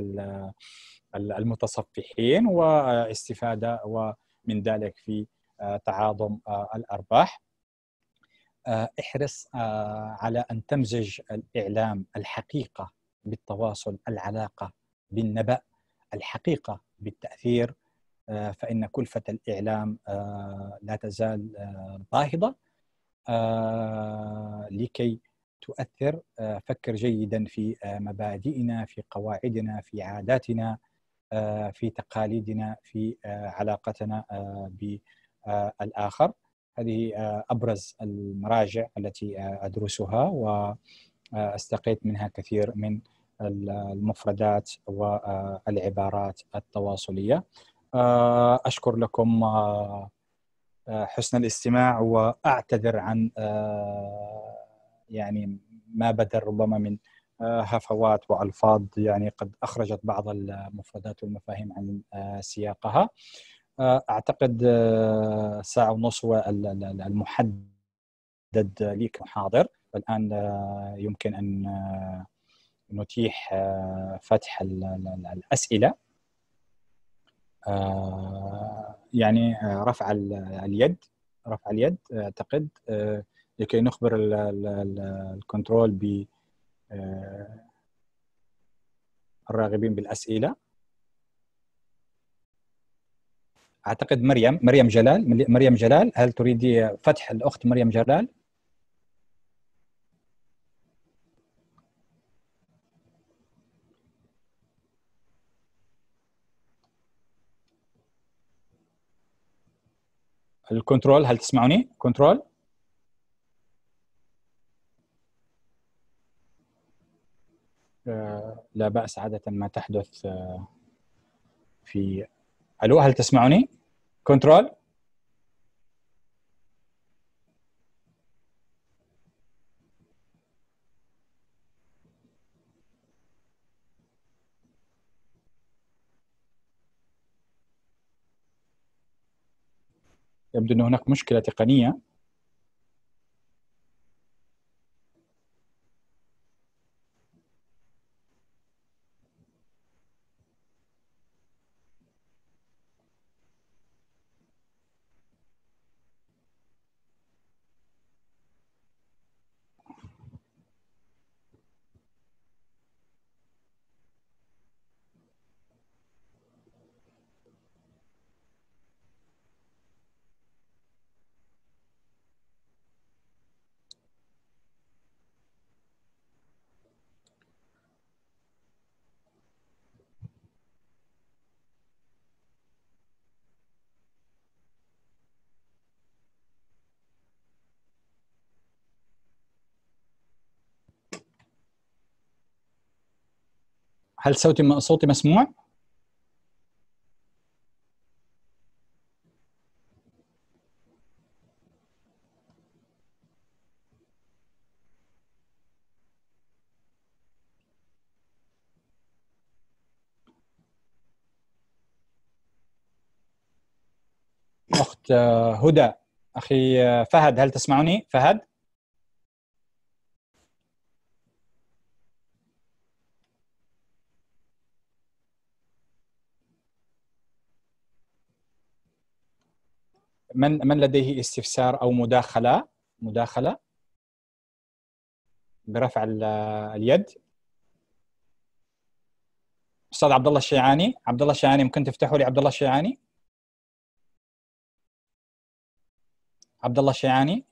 المتصفحين واستفاده ومن ذلك في تعاظم الارباح احرص على ان تمزج الاعلام الحقيقه بالتواصل العلاقه بالنبأ الحقيقة بالتأثير آه، فإن كلفة الإعلام آه، لا تزال آه، باهظة لكي تؤثر فكر جيدا في مبادئنا في قواعدنا في عاداتنا في تقاليدنا في علاقتنا بالآخر هذه أبرز المراجع التي أدرسها واستقيت منها كثير من المفردات والعبارات آه، التواصليه آه، اشكر لكم آه، حسن الاستماع واعتذر عن يعني ما بدر ربما من هفوات والفاظ يعني قد اخرجت بعض المفردات والمفاهيم عن سياقها اعتقد ساعه ونص المحدد لي كمحاضر الان يمكن ان نتيح آه، فتح الأسئلة آه، يعني آه، رفع اليد رفع اليد أعتقد لكي نخبر الكنترول ب الراغبين بالأسئلة أعتقد مريم مريم جلال مريم جلال هل تريدي فتح الأخت مريم جلال الكنترول هل تسمعوني كنترول آه، لا بأس عادة ما تحدث آه، في ألو هل تسمعوني كنترول يبدو أن هناك مشكلة تقنية هل صوتي صوتي مسموع؟ أخت آه، هدى أخي آه، فهد هل تسمعني؟ فهد؟ من من لديه استفسار او مداخله مداخله برفع اليد استاذ عبد الله الشيعاني عبد الله الشيعاني ممكن تفتحوا لي عبد الله الشيعاني عبد الله الشيعاني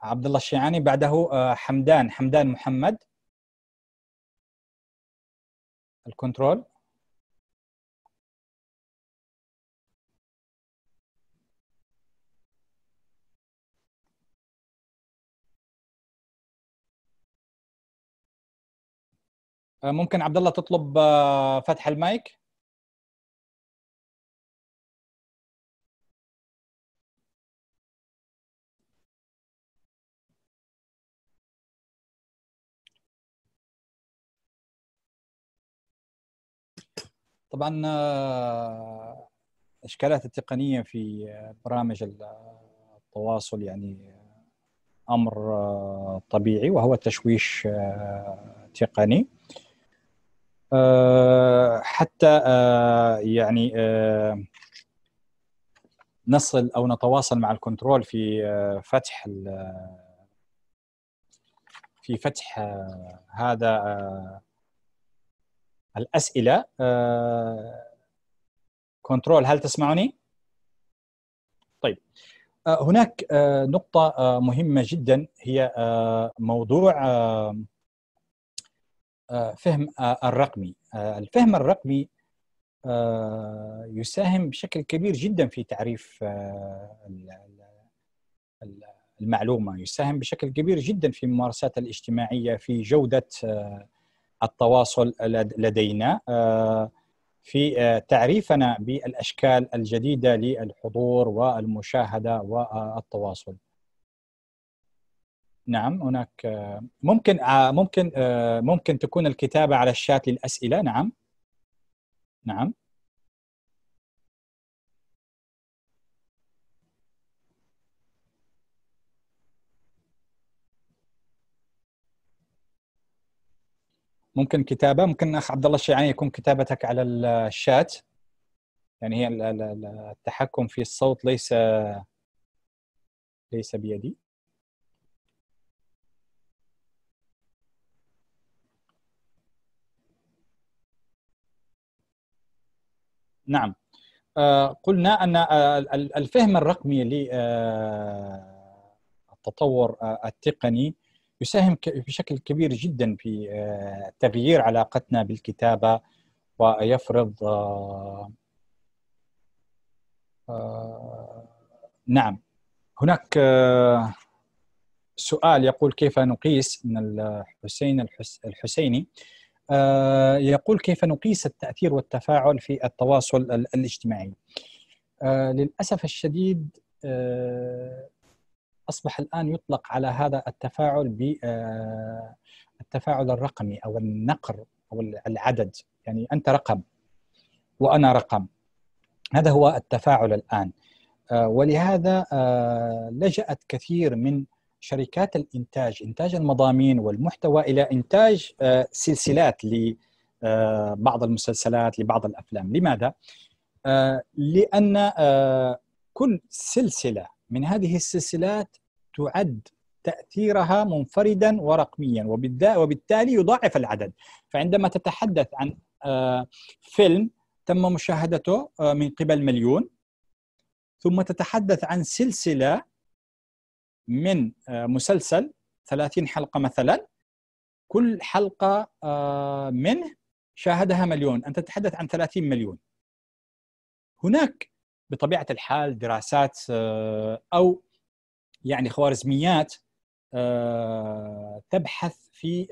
عبد الله الشيعاني بعده آه، حمدان حمدان محمد الكنترول آه، ممكن عبد الله تطلب آه، فتح المايك طبعا الاشكالات آه، التقنيه في برامج التواصل يعني امر طبيعي وهو تشويش تقني آه، حتى آه، يعني آه، نصل او نتواصل مع الكنترول في فتح في فتح هذا الاسئله كنترول هل تسمعني؟ طيب هناك نقطة مهمة جدا هي موضوع آه، فهم آه، الرقمي آه، الفهم الرقمي يساهم بشكل كبير جدا في تعريف المعلومه يساهم بشكل كبير جدا في الممارسات الاجتماعيه في جوده التواصل لدينا في تعريفنا بالاشكال الجديده للحضور والمشاهده والتواصل نعم هناك ممكن آه، ممكن آه، ممكن تكون الكتابة على الشات للأسئلة نعم نعم ممكن كتابة ممكن أخ عبد الله الشيعاني يكون كتابتك على الشات يعني هي التحكم في الصوت ليس ليس بيدي نعم آه، قلنا ان آه، الفهم الرقمي للتطور آه، التقني يساهم بشكل كبير جدا في تغيير علاقتنا بالكتابه ويفرض نعم هناك سؤال يقول كيف نقيس من الحسين الحسيني آه، يقول كيف نقيس التأثير والتفاعل في التواصل الاجتماعي آه، للأسف الشديد آه، أصبح الآن يطلق على هذا التفاعل بالتفاعل الرقمي أو النقر أو العدد يعني أنت رقم وأنا رقم هذا هو التفاعل الآن ولهذا لجأت كثير من شركات الانتاج انتاج المضامين والمحتوى الى انتاج آه، سلسلات لبعض آه، المسلسلات لبعض الافلام لماذا آه، لان كل سلسله من هذه السلسلات تعد تاثيرها منفردا ورقميا وبالتالي يضاعف العدد فعندما تتحدث عن فيلم تم مشاهدته من قبل مليون ثم تتحدث عن سلسله من آه، مسلسل 30 حلقة مثلا كل حلقة آه، منه شاهدها مليون أنت تتحدث عن 30 مليون هناك بطبيعة الحال دراسات آه، أو يعني خوارزميات تبحث في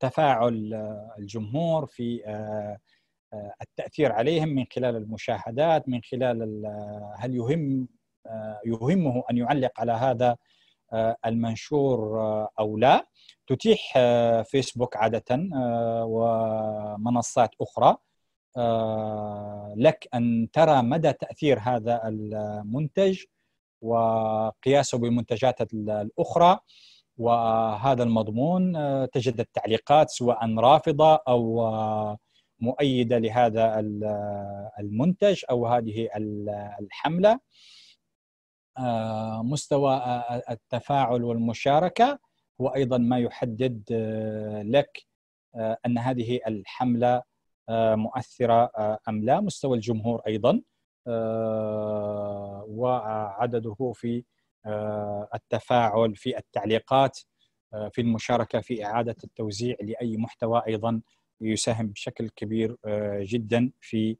تفاعل الجمهور في التأثير عليهم من خلال المشاهدات من خلال هل يهم آه، يهمه ان يعلق على هذا آه، المنشور آه، او لا تتيح فيسبوك عاده ومنصات اخرى لك ان ترى مدى تاثير هذا المنتج وقياسه بالمنتجات الاخرى وهذا المضمون تجد التعليقات سواء رافضه او مؤيده لهذا المنتج او هذه الحمله آه، مستوى آه، آه، التفاعل والمشاركه هو ايضا ما يحدد لك ان هذه الحمله مؤثره ام لا مستوى الجمهور ايضا وعدده في التفاعل في التعليقات في المشاركه في اعاده التوزيع لاي محتوى ايضا يساهم بشكل كبير جدا في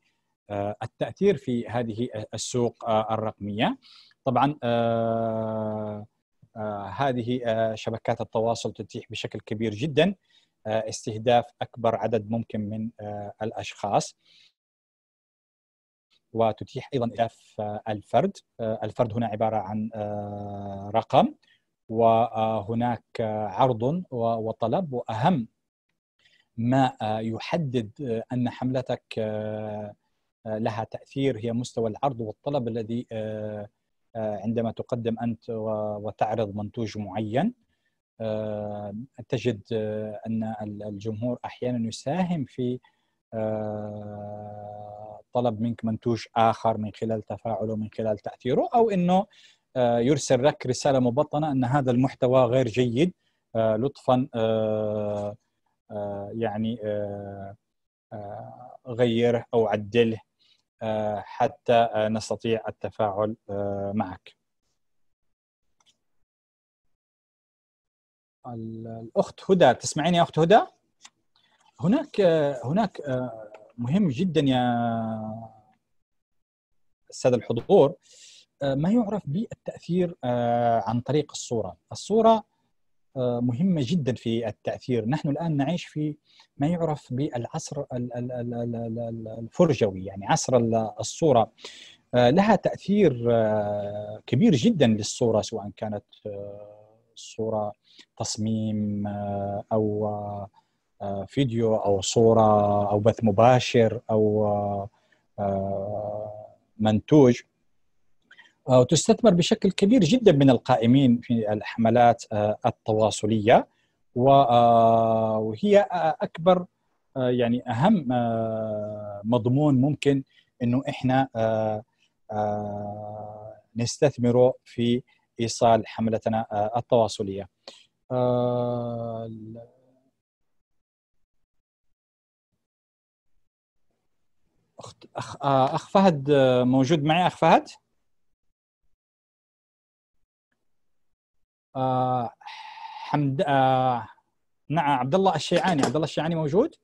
التاثير في هذه السوق الرقميه طبعا آه، آه، هذه آه، شبكات التواصل تتيح بشكل كبير جدا استهداف اكبر عدد ممكن من الاشخاص وتتيح ايضا استهداف الفرد الفرد هنا عباره عن رقم وهناك عرض وطلب واهم ما يحدد ان حملتك لها تاثير هي مستوى العرض والطلب الذي آه، عندما تقدم انت وتعرض منتوج معين آه، تجد آه، ان الجمهور احيانا يساهم في طلب منك منتوج اخر من خلال تفاعله من خلال تاثيره او انه يرسل لك رساله مبطنه ان هذا المحتوى غير جيد لطفا يعني غيره او عدله آه، حتى آه، نستطيع التفاعل آه، معك الأخت هدى تسمعيني يا أخت هدى هناك هناك مهم جدا يا السادة الحضور ما يعرف بالتأثير عن طريق الصورة الصورة آه، مهمة جدا في التأثير نحن الآن نعيش في ما يعرف بالعصر الفرجوي يعني عصر الصورة آه، لها تأثير آه، كبير جدا للصورة سواء كانت صورة تصميم أو فيديو أو صورة أو بث مباشر أو منتوج آه، وتستثمر بشكل كبير جدا من القائمين في الحملات آه، التواصليه آه، وهي اكبر يعني اهم مضمون ممكن انه احنا نستثمره في ايصال حملتنا التواصليه. اخ فهد موجود معي اخ فهد؟ آه حمد آه نعم عبد الله الشيعاني عبد الله الشيعاني موجود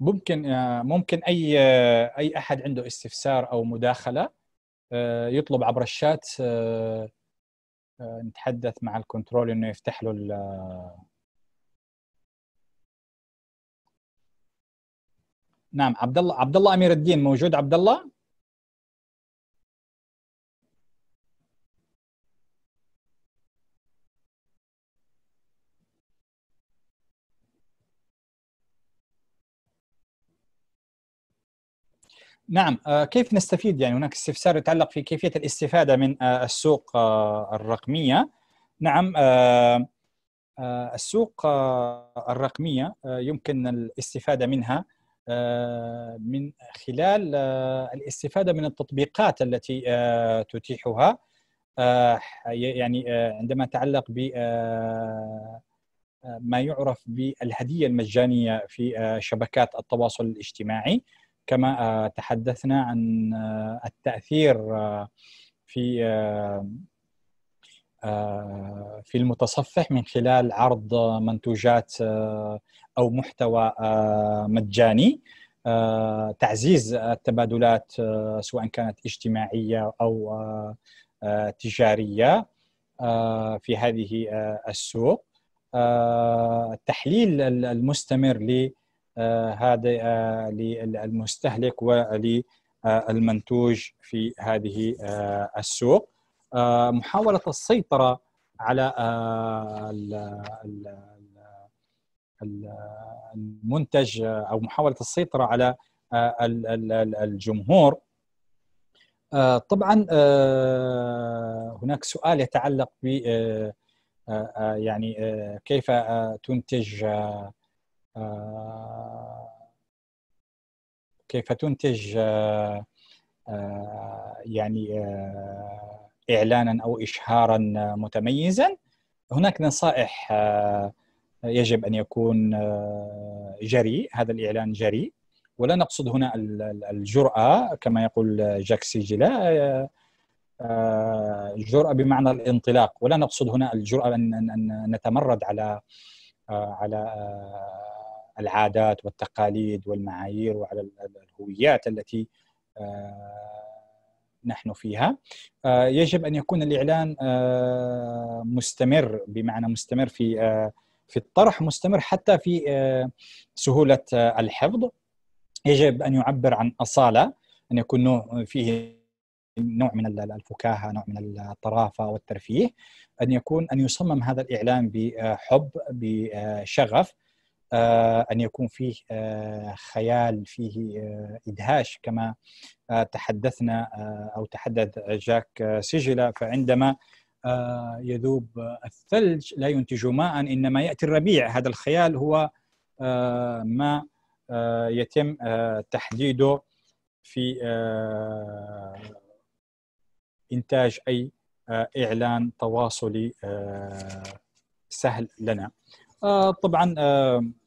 ممكن آه، ممكن اي آه، اي احد عنده استفسار او مداخله آه، يطلب عبر الشات آه، نتحدث مع الكنترول انه يفتح له نعم عبد الله عبد الله امير الدين موجود عبد الله نعم آه، كيف نستفيد يعني هناك استفسار يتعلق في كيفيه الاستفاده من آه، السوق آه، الرقميه نعم السوق الرقميه يمكن الاستفاده منها من خلال الاستفاده من التطبيقات التي تتيحها يعني عندما تعلق ب ما يعرف بالهديه المجانيه في شبكات التواصل الاجتماعي كما تحدثنا عن آه، التاثير آه، في آه، في المتصفح من خلال عرض منتوجات او محتوى مجاني تعزيز التبادلات سواء كانت اجتماعيه او تجاريه في هذه السوق تحليل المستمر هذا آه، للمستهلك وللمنتوج في هذه آه، السوق آه، محاولة السيطرة على المنتج أو محاولة السيطرة على الجمهور طبعا هناك سؤال يتعلق ب يعني كيف تنتج آه، كيف تنتج آه، آه، يعني اعلانا او اشهارا متميزا هناك نصائح يجب ان يكون جريء هذا الاعلان جريء ولا نقصد هنا الجراه كما يقول جاك سيجلا الجراه بمعنى الانطلاق ولا نقصد هنا الجراه ان نتمرد على على العادات والتقاليد والمعايير وعلى الهويات التي آه، نحن فيها آه، يجب ان يكون الاعلان آه، مستمر بمعنى مستمر في في الطرح مستمر حتى في سهوله الحفظ يجب ان يعبر عن اصاله ان يكون فيه نوع من الفكاهه نوع من الطرافه والترفيه ان يكون ان يصمم هذا الاعلان بحب بشغف آه، أن يكون فيه آه، خيال فيه آه، إدهاش كما تحدثنا أو تحدث جاك سجلة فعندما يذوب الثلج لا ينتج ماء إنما يأتي الربيع هذا الخيال هو ما يتم تحديده في إنتاج أي إعلان تواصلي سهل لنا طبعا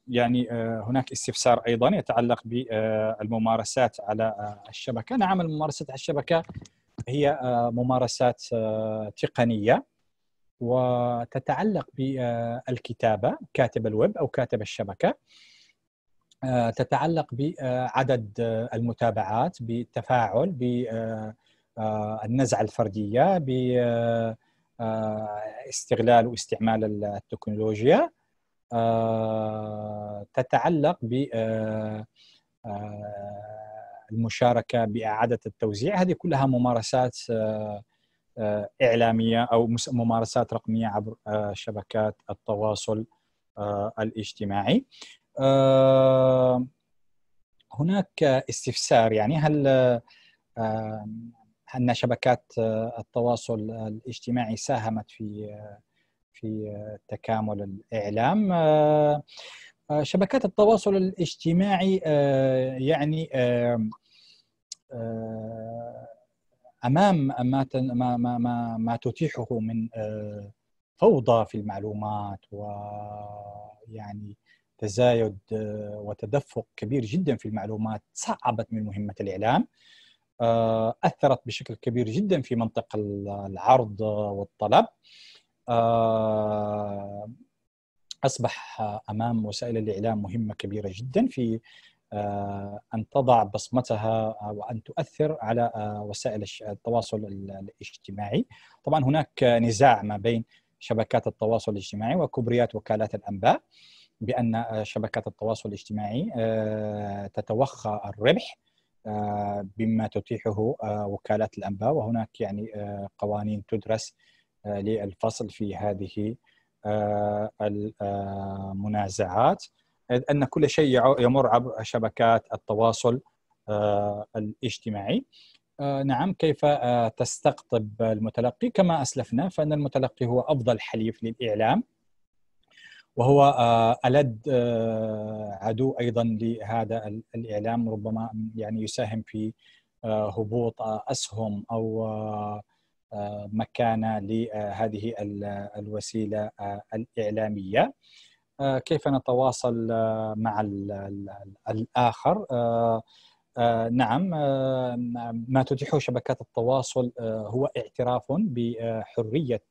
يعني آه، هناك استفسار ايضا يتعلق بالممارسات على آه، الشبكه، نعم الممارسات على الشبكه هي آه، ممارسات تقنيه وتتعلق بالكتابه كاتب الويب او كاتب الشبكه تتعلق بعدد المتابعات بالتفاعل بالنزعه الفرديه باستغلال واستعمال التكنولوجيا آه، تتعلق ب آه، آه، المشاركه باعاده التوزيع هذه كلها ممارسات اعلاميه او ممارسات رقميه عبر شبكات التواصل الاجتماعي هناك استفسار يعني هل ان شبكات التواصل الاجتماعي ساهمت في في تكامل الإعلام آه، آه، شبكات التواصل الاجتماعي آه، يعني امام ما ما ما ما تتيحه من فوضى في المعلومات ويعني تزايد وتدفق كبير جدا في المعلومات صعبت من مهمه الاعلام اثرت بشكل كبير جدا في منطق العرض والطلب آه، اصبح امام وسائل الاعلام مهمه كبيره جدا في آه، ان تضع بصمتها وان تؤثر على آه، وسائل التواصل الاجتماعي. طبعا هناك نزاع ما بين شبكات التواصل الاجتماعي وكبريات وكالات الانباء بان شبكات التواصل الاجتماعي تتوخى الربح بما تتيحه وكالات الانباء وهناك يعني قوانين تدرس آه، للفصل في هذه آه، المنازعات آه، إذ أن كل شيء يمر عبر شبكات التواصل الاجتماعي نعم كيف تستقطب المتلقي كما أسلفنا فأن المتلقي هو أفضل حليف للإعلام وهو ألد عدو أيضا لهذا الإعلام ربما يعني يساهم في هبوط أسهم أو مكانه لهذه الوسيله آه، الاعلاميه آه، كيف نتواصل آه، مع الاخر نعم ما تتيحه شبكات التواصل هو اعتراف بحريه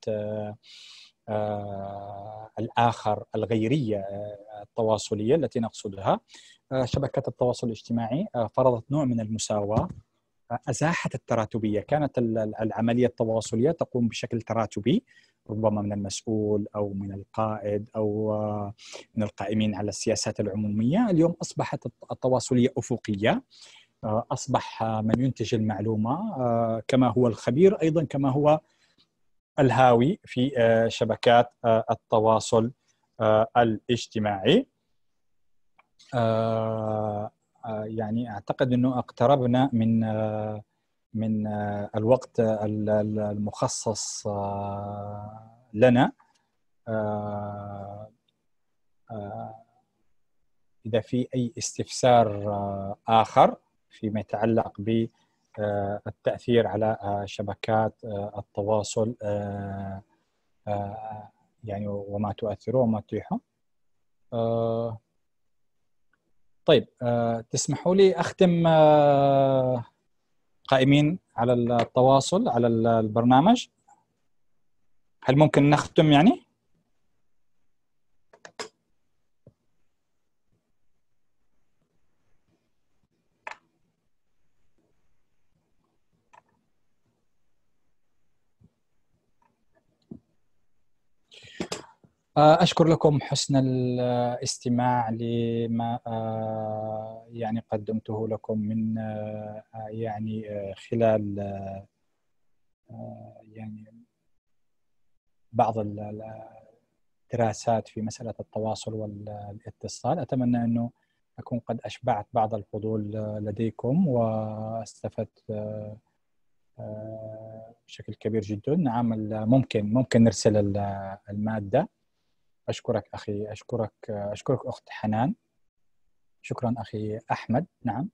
الاخر الغيريه التواصليه التي نقصدها شبكات التواصل الاجتماعي فرضت نوع من المساواه ازاحت التراتبيه، كانت العمليه التواصليه تقوم بشكل تراتبي ربما من المسؤول او من القائد او آه، من القائمين على السياسات العموميه، اليوم اصبحت التواصليه افقيه آه، اصبح من ينتج المعلومه آه، كما هو الخبير ايضا كما هو الهاوي في شبكات التواصل الاجتماعي آه، يعني اعتقد انه اقتربنا من آه، من آه، الوقت المخصص لنا اذا في اي استفسار اخر فيما يتعلق بالتاثير على شبكات التواصل يعني وما تؤثره وما تتيحه طيب آه، تسمحوا لي اختم آه، قائمين على التواصل على البرنامج هل ممكن نختم يعني أشكر لكم حسن الاستماع لما آه، يعني قدمته لكم من آه، آه، يعني خلال يعني بعض الدراسات في مسألة التواصل والاتصال أتمنى أنه أكون قد أشبعت بعض الفضول لديكم واستفدت بشكل كبير جدا نعم ممكن ممكن نرسل المادة أشكرك أخي أشكرك أشكرك أخت حنان شكرا أخي أحمد نعم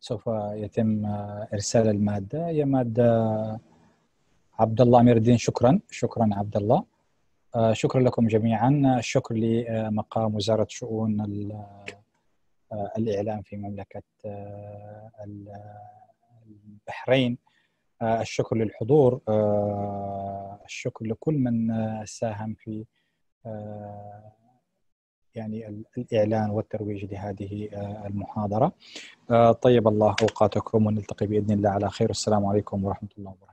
سوف يتم إرسال المادة هي مادة عبد الله أمير الدين شكرا شكرا عبد الله آه، شكرا لكم جميعا الشكر لمقام وزارة شؤون آه، الإعلام في مملكة آه، البحرين الشكر للحضور الشكر لكل من ساهم في يعني الإعلان والترويج لهذه آه، المحاضرة آه، طيب الله أوقاتكم ونلتقي بإذن الله على خير والسلام عليكم ورحمة الله وبركاته